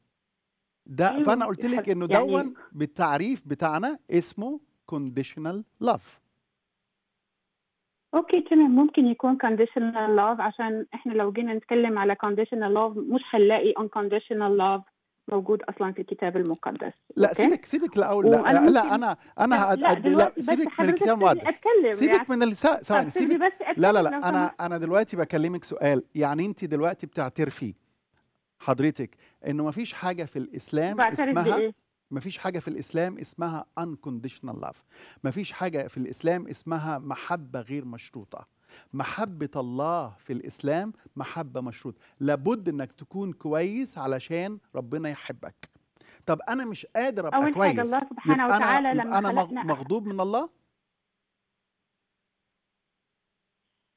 ده أيوة. فانا قلت لك انه يعني... دون بالتعريف بتاعنا اسمه كونديشنال لاف اوكي تمام ممكن يكون conditional love عشان احنا لو جينا نتكلم على conditional love مش هنلاقي unconditional love موجود اصلا في الكتاب المقدس لا أوكي؟ سيبك سيبك الاول لا لا, لا انا انا لا, لا, لا سيبك من الكتاب المقدس سيبك يعني من اللي ثواني سيبك بس لا لا لا انا انا دلوقتي بكلمك سؤال يعني انت دلوقتي بتعترفي حضرتك انه ما فيش حاجه في الاسلام اسمها بإيه؟ مفيش حاجة في الإسلام اسمها unconditional love مفيش حاجة في الإسلام اسمها محبة غير مشروطة محبة الله في الإسلام محبة مشروطة لابد إنك تكون كويس علشان ربنا يحبك طب أنا مش قادر أبقى أول كويس الله سبحانه وتعالى أنا لما أنا مغضوب من الله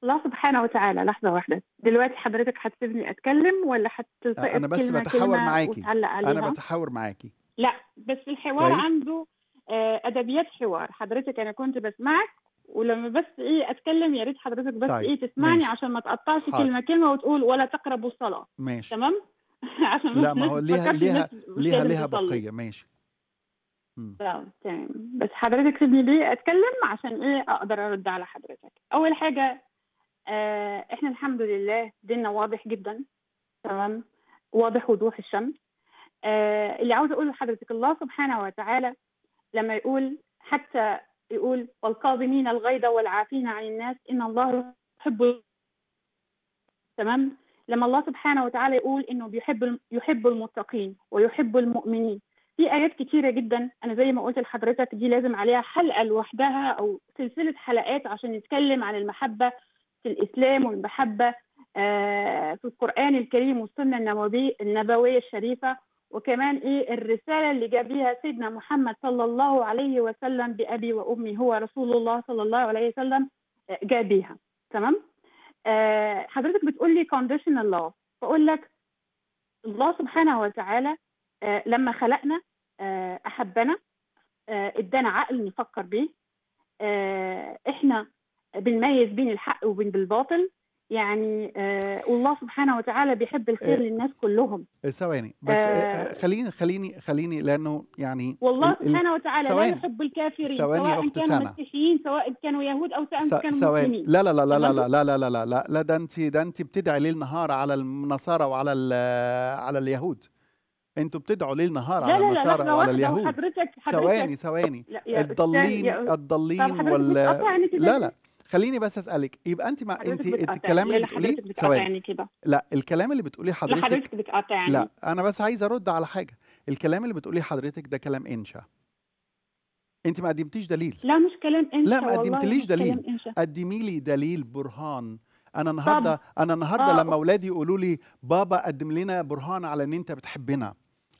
الله سبحانه وتعالى لحظة واحدة دلوقتي حضرتك هتسيبني أتكلم ولا أتكلم أنا بس بتحاور معاكي أنا بتحاور معاكي لا بس الحوار كويس. عنده آه، ادبيات حوار حضرتك انا كنت بسمعك ولما بس ايه اتكلم يا ريت حضرتك بس طيب. ايه تسمعني ماشي. عشان ما تقطعش حاضر. كلمه كلمه وتقول ولا تقربوا الصلاه ماشي تمام عشان لا ما هو ليها ليها ليها ليها بقيه ماشي تمام بس حضرتك سيبني ليه اتكلم عشان ايه اقدر ارد على حضرتك اول حاجه آه احنا الحمد لله ديننا واضح جدا تمام واضح وضوح الشمس آه اللي عاوز اقوله لحضرتك الله سبحانه وتعالى لما يقول حتى يقول والكاظمين الغيظ والعافين عن الناس ان الله يحب تمام لما الله سبحانه وتعالى يقول انه بيحب يحب المتقين ويحب المؤمنين في ايات كتيره جدا انا زي ما قلت لحضرتك دي لازم عليها حلقه لوحدها او سلسله حلقات عشان نتكلم عن المحبه في الاسلام والمحبه آه، في القران الكريم والسنه النبويه الشريفه وكمان ايه الرساله اللي جاب بيها سيدنا محمد صلى الله عليه وسلم بابي وامي هو رسول الله صلى الله عليه وسلم آه، جاء بيها تمام آه حضرتك بتقول لي conditional law بقول لك الله سبحانه وتعالى آه لما خلقنا آه احبنا آه ادانا عقل نفكر بيه آه احنا بنميز بين الحق وبين بالباطل يعني آه والله سبحانه وتعالى بيحب الخير آه للناس كلهم آه، ثواني بس آه،, آه،, آه خليني خليني خليني لانه يعني والله سبحانه وتعالى لا يحب الكافرين سواء كانوا مسيحيين سواء كانوا يهود او سواء كانوا مسلمين لا لا لا لا لا لا لا لا لا لا لا لا ده انت ده انت بتدعي ليل نهار على النصارى وعلى على اليهود انتوا بتدعوا ليل نهار على النصارى وعلى اليهود ثواني ثواني الضالين الضالين لا لا لا خليني بس اسالك يبقى انت مع انت الكلام يعني اللي بتقوليه ثواني يعني كده لا الكلام اللي بتقوليه حضرتك حضرتك بتقاطعني لا انا بس عايزه ارد على حاجه الكلام اللي بتقوليه حضرتك ده كلام انشا انت ما قدمتيش دليل لا مش كلام انشا لا ما قدمتليش دليل قدمي لي دليل برهان انا النهارده انا النهارده آه. لما اولادي يقولوا لي بابا قدم لنا برهان على ان انت بتحبنا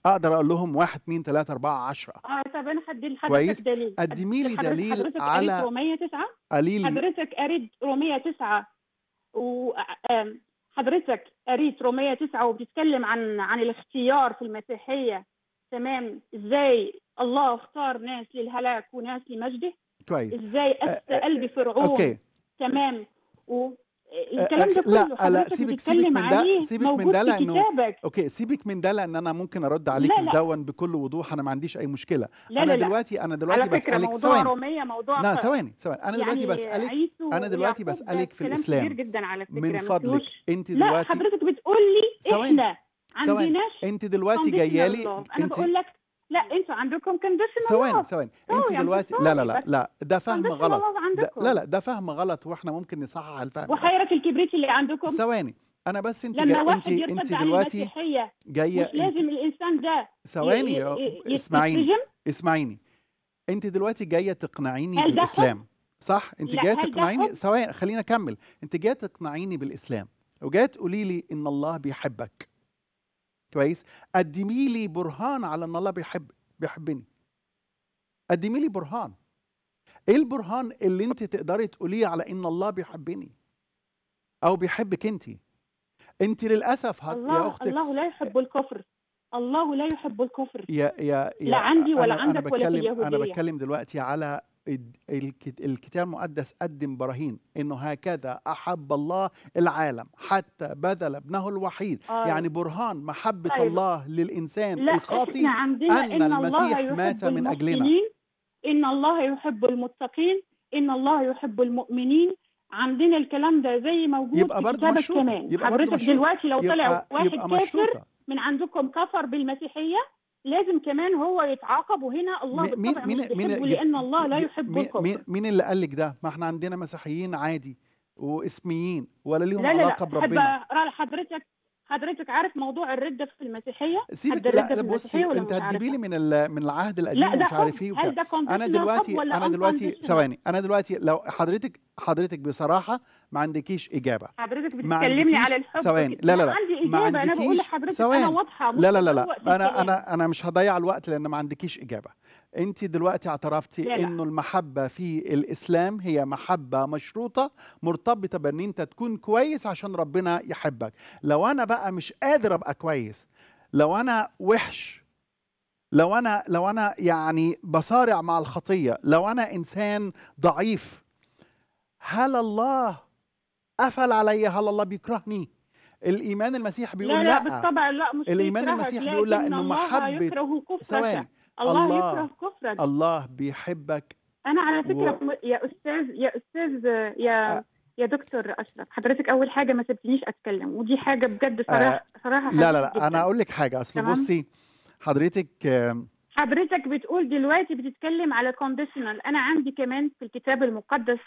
اقدر اقول لهم 1 2 3 4 10 اه طب انا هدي لحضرتك دليل كويس. قدمي لي دليل حضرتك على رومية 9 قالي حضرتك قريت رومية 9 و آه، حضرتك قريت رومية 9 وبتتكلم عن عن الاختيار في المسيحيه تمام ازاي الله اختار ناس للهلاك وناس لمجده كويس ازاي آه، آه، قلب فرعون أوكي. تمام و... آه، آه، الكلام ده آه، كله لا لا سيبك سيبك من ده سيبك من ده لانه اوكي سيبك من ده لان انا ممكن ارد عليك لا دون بكل وضوح انا ما عنديش اي مشكله لا انا لا دلوقتي انا دلوقتي على فكرة بسالك موضوع روميه موضوع لا ثواني ثواني انا دلوقتي يعني بسالك انا دلوقتي بسالك في الاسلام كتير جدا على فكره من فضلك انت دلوقتي لا حضرتك بتقول لي احنا عندناش انت دلوقتي جايه لي انا بقول لك لا انتوا عندكم كونديشنال ثواني ثواني انت يعني دلوقتي لا لا لا لا ده فهم غلط لا لا ده فهم غلط واحنا ممكن نصحح الفهم وخيرك الكبريت اللي عندكم ثواني انا بس انت لما جا... واحد انت انت دلوقتي جايه مش لازم الانسان ده ثواني اسمعيني اسمعيني انت دلوقتي جايه تقنعيني بالاسلام صح انت جايه تقنعيني ثواني خلينا اكمل انت جايه تقنعيني بالاسلام وجايه تقولي لي ان الله بيحبك كويس قدمي لي برهان على ان الله بيحب بيحبني قدمي لي برهان ايه البرهان اللي انت تقدري تقوليه على ان الله بيحبني او بيحبك انت انت للاسف هت... الله يا اختي الله لا يحب الكفر الله لا يحب الكفر يا يا, يا لا عندي ولا أنا عندك أنا بتكلم ولا في اليهودية. انا بتكلم دلوقتي على الكتاب المقدس قدم براهين انه هكذا احب الله العالم حتى بذل ابنه الوحيد آه. يعني برهان محبه أيوه. الله للانسان لا الخاطي ان, إن المسيح مات من اجلنا ان الله يحب المتقين ان الله يحب المؤمنين عندنا الكلام ده زي موجود يبقى في كتابك كمان يبقى حضرتك دلوقتي لو طلع واحد كافر من عندكم كفر بالمسيحيه لازم كمان هو يتعاقب وهنا الله مين بالطبع مين مين لان الله لا يحب الكفر مين اللي قال لك ده ما احنا عندنا مسيحيين عادي واسميين ولا ليهم لا علاقه لا لا. حضرتك حضرتك عارف موضوع الرده في المسيحيه سيبك لا, لا بصي انت هتجيبي لي من من العهد القديم لا ومش عارف ايه انا دلوقتي انا دلوقتي ثواني انا دلوقتي لو حضرتك حضرتك بصراحه ما عندكيش اجابه حضرتك بتكلمني على الحب ثواني لا لا لا عندي اجابه ما عندكيش انا بقول لحضرتك انا واضحه لا لا لا, لا. انا انا انا مش هضيع الوقت لان ما عندكيش اجابه انت دلوقتي اعترفتي انه المحبه في الاسلام هي محبه مشروطه مرتبطه بان انت تكون كويس عشان ربنا يحبك لو انا بقى مش قادر ابقى كويس لو انا وحش لو انا لو انا يعني بصارع مع الخطيه لو انا انسان ضعيف هل الله قفل عليا هل الله بيكرهني الايمان المسيح بيقول لا لا, لا بالطبع لا مش الايمان المسيح بيقول لا انه محبه يكره كفرك الله, يكره كفرك الله بيحبك انا على فكره و... يا استاذ يا استاذ يا يا دكتور اشرف حضرتك اول حاجه ما سبتنيش اتكلم ودي حاجه بجد صراحه صراحه لا لا لا جداً. انا اقول لك حاجه اصل بصي حضرتك حضرتك بتقول دلوقتي بتتكلم على كونديشنال انا عندي كمان في الكتاب المقدس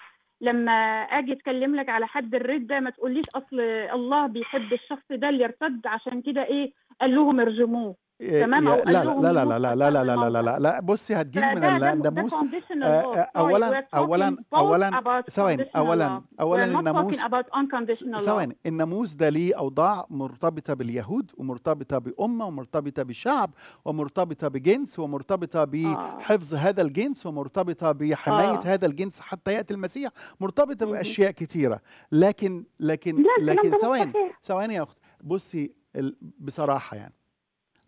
لما اجي اتكلم لك على حد الرد ده ما تقوليش اصل الله بيحب الشخص ده اللي ارتد عشان كده ايه قال لهم ارجموه إيه، تمام لا لا لا لا لا لا لا لا لا لا لا بصي هتجيب من الناموس اولا اولا اولا ثواني اولا اولا الناموس ثواني الناموس ده ليه اوضاع مرتبطه باليهود ومرتبطه بامه ومرتبطه بشعب ومرتبطه بجنس ومرتبطه آه. بحفظ هذا الجنس ومرتبطه بحمايه آه. هذا الجنس حتى ياتي المسيح مرتبطه باشياء كثيره لكن لكن لكن ثواني ثواني يا اخت بصي بصراحه يعني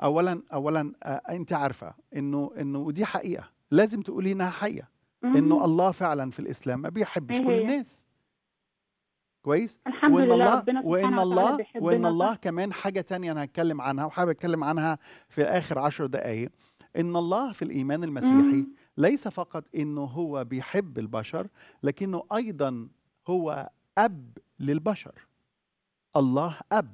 اولا اولا آه، انت عارفه انه انه ودي حقيقه لازم تقولي انها حقيقه انه الله فعلا في الاسلام ما بيحبش إيه كل الناس كويس الحمد وان لله الله وان الله وان الله كمان حاجه تانية انا هتكلم عنها وحابب اتكلم عنها في اخر عشر دقائق ان الله في الايمان المسيحي ليس فقط انه هو بيحب البشر لكنه ايضا هو اب للبشر الله اب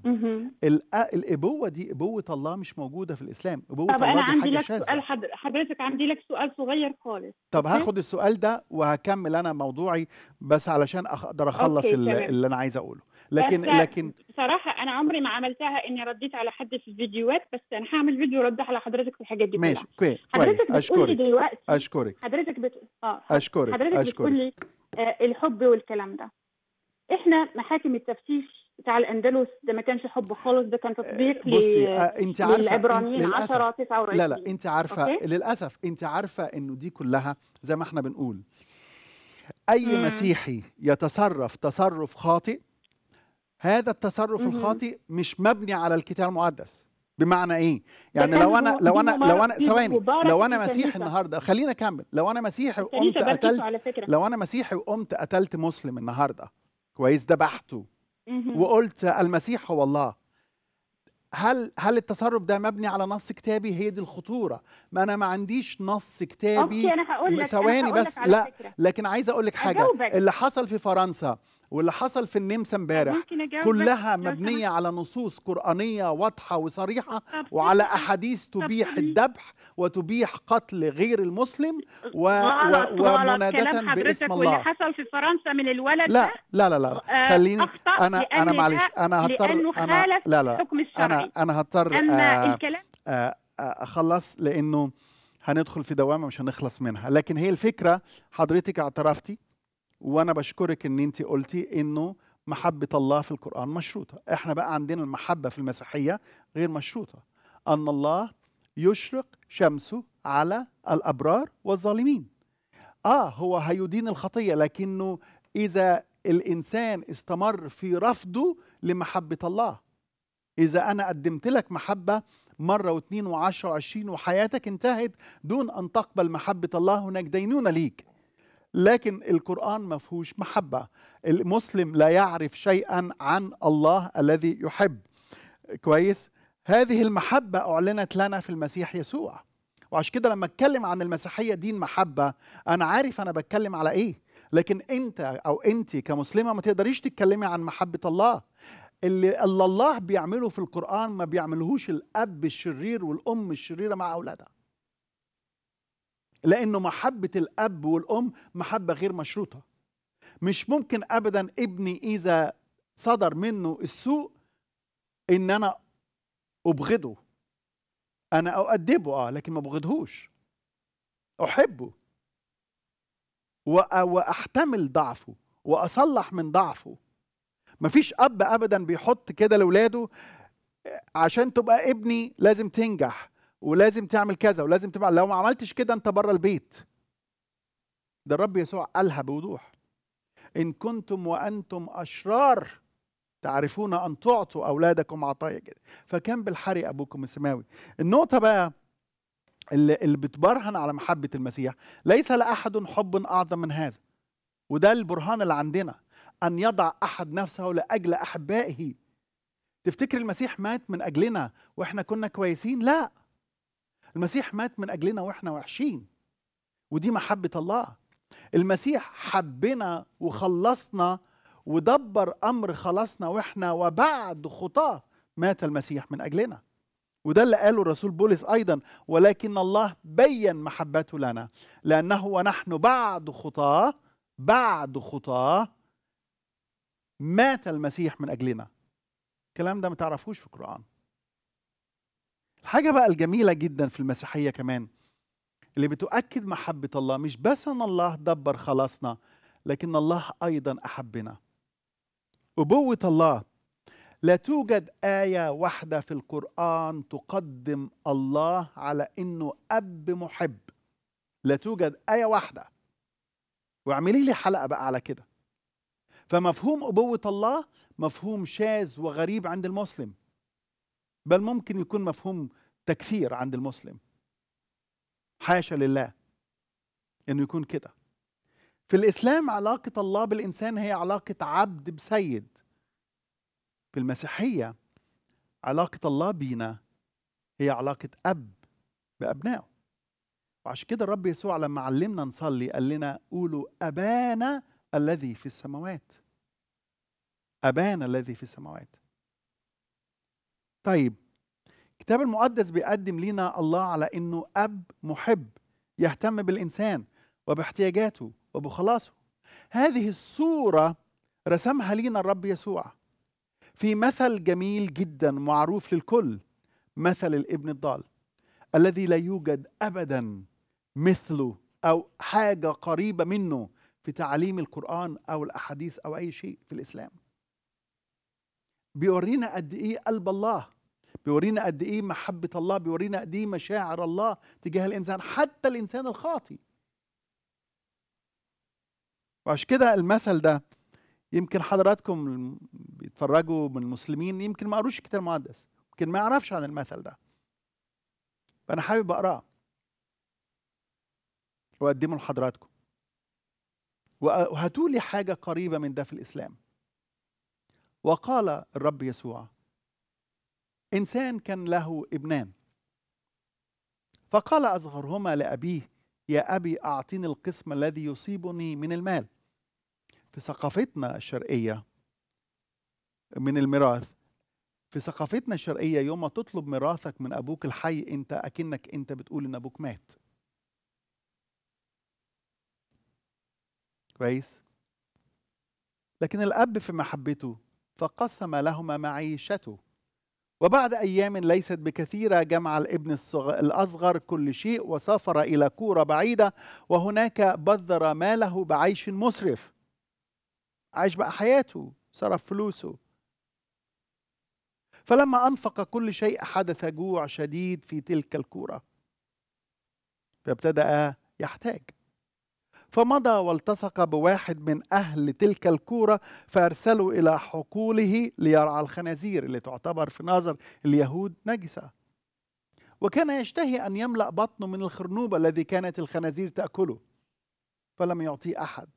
الابوه دي ابوه الله مش موجوده في الاسلام ابوه طب الله انا دي عندي حاجه لك سؤال حضرتك عندي لك سؤال صغير خالص طب هاخد السؤال ده وهكمل انا موضوعي بس علشان اقدر اخلص اللي, اللي انا عايز اقوله لكن بس لكن بصراحة أنا عمري ما عملتها إني رديت على حد في الفيديوهات بس أنا هعمل فيديو رد على حضرتك في الحاجات دي ماشي كلها كويس كويس حضرتك بتقولي اشكرك دلوقتي اشكرك حضرتك بت... آه اشكرك حضرتك اشكرك بتقولي آه الحب والكلام ده إحنا محاكم التفتيش بتاع الاندلس ده ما كانش حب خالص ده كان تطبيق آه، بصي لي... آه، انت عارفه للعبرانيين 10 49 لا لا انت عارفه أوكي؟ للاسف انت عارفه انه دي كلها زي ما احنا بنقول اي مم. مسيحي يتصرف تصرف خاطئ هذا التصرف مم. الخاطئ مش مبني على الكتاب المقدس بمعنى ايه يعني لو انا لو انا لو انا ثواني لو انا مسيحي النهارده خلينا اكمل لو انا مسيحي وقمت قتلت لو انا مسيحي وقمت قتلت مسلم النهارده كويس ذبحته وقلت المسيح هو الله هل هل التصرف ده مبني على نص كتابي هي دي الخطوره ما انا ما عنديش نص كتابي ثواني بس لا لكن عايز اقول لك حاجه اللي حصل في فرنسا واللي حصل في النمسا امبارح كلها مبنيه على نصوص قرانيه واضحه وصريحه وعلى احاديث تبيح الذبح وتبيح قتل غير المسلم و... غلط و... ومنادة باسم الله واللي حصل في فرنسا من الولد لا لا لا لا آه، خليني انا انا معلش انا هضطر انا لا لا انا انا هضطر آه، آه، اخلص لانه هندخل في دوامه مش هنخلص منها لكن هي الفكره حضرتك اعترفتي وانا بشكرك ان انت قلتي انه محبه الله في القران مشروطه احنا بقى عندنا المحبه في المسيحيه غير مشروطه ان الله يشرق شمسه على الابرار والظالمين اه هو هيدين الخطيه لكنه اذا الانسان استمر في رفضه لمحبه الله اذا انا قدمت لك محبه مره واثنين وعشره وعشرين وحياتك انتهت دون ان تقبل محبه الله هناك دينونه ليك لكن القرآن ما فيهوش محبة المسلم لا يعرف شيئا عن الله الذي يحب كويس هذه المحبة أعلنت لنا في المسيح يسوع وعشان كده لما اتكلم عن المسيحيه دين محبه انا عارف انا بتكلم على ايه لكن انت او انت كمسلمه ما تقدريش تتكلمي عن محبه الله اللي, اللي الله بيعمله في القران ما بيعملهوش الاب الشرير والام الشريره مع اولادها لأنه محبة الأب والأم محبة غير مشروطة مش ممكن أبدا ابني إذا صدر منه السوء إن أنا أبغضه أنا أؤدبه أه لكن ما أبغضهوش أحبه وأحتمل ضعفه وأصلح من ضعفه مفيش أب أبدا بيحط كده لأولاده آه، عشان تبقى ابني لازم تنجح ولازم تعمل كذا ولازم تبقى لو ما عملتش كده انت بره البيت ده الرب يسوع قالها بوضوح ان كنتم وانتم اشرار تعرفون ان تعطوا اولادكم عطايا كده فكان بالحري ابوكم السماوي النقطه بقى اللي, اللي بتبرهن على محبه المسيح ليس لاحد حب اعظم من هذا وده البرهان اللي عندنا ان يضع احد نفسه لاجل احبائه تفتكر المسيح مات من اجلنا واحنا كنا كويسين لا المسيح مات من أجلنا وإحنا وحشين ودي محبة الله المسيح حبنا وخلصنا ودبر أمر خلصنا وإحنا وبعد خطاه مات المسيح من أجلنا وده اللي قاله الرسول بولس أيضا ولكن الله بين محبته لنا لأنه ونحن بعد خطاه بعد خطاه مات المسيح من أجلنا الكلام ده ما تعرفوش في القرآن حاجة بقى الجميلة جدا في المسيحية كمان اللي بتؤكد محبة الله مش بس أن الله دبر خلاصنا لكن الله أيضا أحبنا أبوة الله لا توجد آية واحدة في القرآن تقدم الله على أنه أب محب لا توجد آية واحدة واعملي لي حلقة بقى على كده فمفهوم أبوة الله مفهوم شاذ وغريب عند المسلم بل ممكن يكون مفهوم تكفير عند المسلم حاشا لله انه يكون كده في الاسلام علاقه الله بالانسان هي علاقه عبد بسيد في المسيحيه علاقه الله بينا هي علاقه اب بابنائه وعشان كده الرب يسوع لما علمنا نصلي قال لنا قولوا ابانا الذي في السماوات ابانا الذي في السماوات طيب الكتاب المقدس بيقدم لنا الله على انه اب محب يهتم بالانسان وباحتياجاته وبخلاصه هذه الصوره رسمها لنا الرب يسوع في مثل جميل جدا معروف للكل مثل الابن الضال الذي لا يوجد ابدا مثله او حاجه قريبه منه في تعليم القران او الاحاديث او اي شيء في الاسلام بيورينا قد ايه قلب الله بيورينا قد ايه محبه الله بيورينا قد ايه مشاعر الله تجاه الانسان حتى الانسان الخاطي وعشان كده المثل ده يمكن حضراتكم بيتفرجوا من المسلمين يمكن ما قروش الكتاب المقدس يمكن ما يعرفش عن المثل ده فانا حابب اقراه واقدمه لحضراتكم وهاتوا لي حاجه قريبه من ده في الاسلام وقال الرب يسوع انسان كان له ابنان فقال اصغرهما لابيه يا ابي اعطني القسم الذي يصيبني من المال في ثقافتنا الشرقيه من الميراث في ثقافتنا الشرقيه يوم ما تطلب ميراثك من ابوك الحي انت اكنك انت بتقول ان ابوك مات كويس لكن الاب في محبته فقسم لهما معيشته وبعد أيام ليست بكثيرة جمع الابن الأصغر كل شيء وسافر إلى كورة بعيدة وهناك بذر ماله بعيش مسرف عاش بقى حياته صرف فلوسه فلما أنفق كل شيء حدث جوع شديد في تلك الكورة فابتدأ يحتاج فمضى والتصق بواحد من أهل تلك الكورة فأرسلوا إلى حقوله ليرعى الخنازير اللي تعتبر في نظر اليهود نجسة وكان يشتهي أن يملأ بطنه من الخرنوبة الذي كانت الخنازير تأكله فلم يعطيه أحد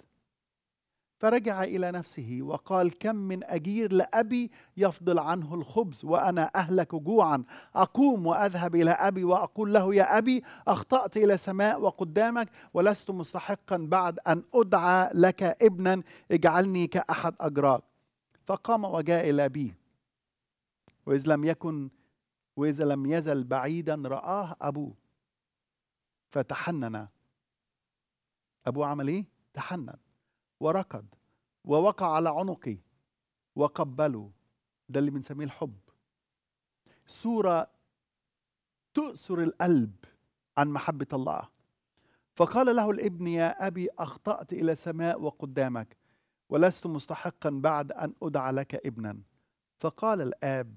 فرجع إلى نفسه وقال كم من أجير لأبي يفضل عنه الخبز وأنا أهلك جوعا أقوم وأذهب إلى أبي وأقول له يا أبي أخطأت إلى سماء وقدامك ولست مستحقا بعد أن أدعى لك ابنا اجعلني كأحد أجراك فقام وجاء إلى أبيه وإذ لم يكن وإذا لم يزل بعيدا رآه أبوه فتحنن أبوه عمل إيه؟ تحنن وركض ووقع على عنقي وقبله ده اللي بنسميه الحب صورة تؤثر القلب عن محبة الله فقال له الابن يا أبي أخطأت إلى سماء وقدامك ولست مستحقا بعد أن أدعى لك ابنا فقال الآب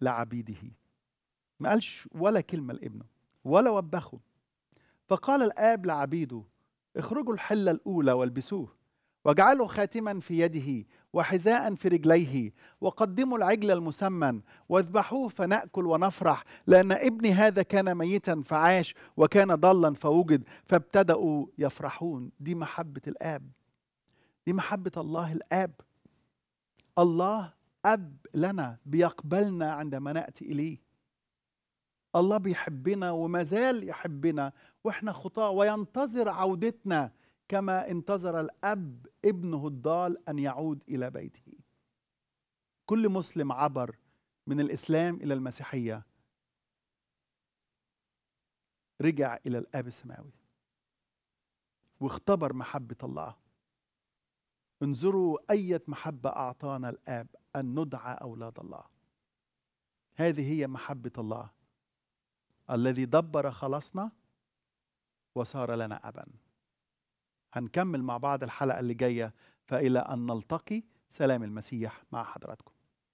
لعبيده ما قالش ولا كلمة لابنه ولا وبخه فقال الآب لعبيده اخرجوا الحلة الأولى والبسوه واجعله خاتما في يده وحذاء في رجليه وقدموا العجل المسمن واذبحوه فناكل ونفرح لان ابني هذا كان ميتا فعاش وكان ضالا فوجد فابتداوا يفرحون دي محبه الاب دي محبه الله الاب الله اب لنا بيقبلنا عندما ناتي اليه الله بيحبنا وما زال يحبنا واحنا خطاه وينتظر عودتنا كما انتظر الأب ابنه الضال أن يعود إلى بيته كل مسلم عبر من الإسلام إلى المسيحية رجع إلى الآب السماوي واختبر محبة الله انظروا أية محبة أعطانا الآب أن ندعى أولاد الله هذه هي محبة الله الذي دبر خلاصنا وصار لنا أباً هنكمل مع بعض الحلقة اللي جاية فإلى أن نلتقي سلام المسيح مع حضراتكم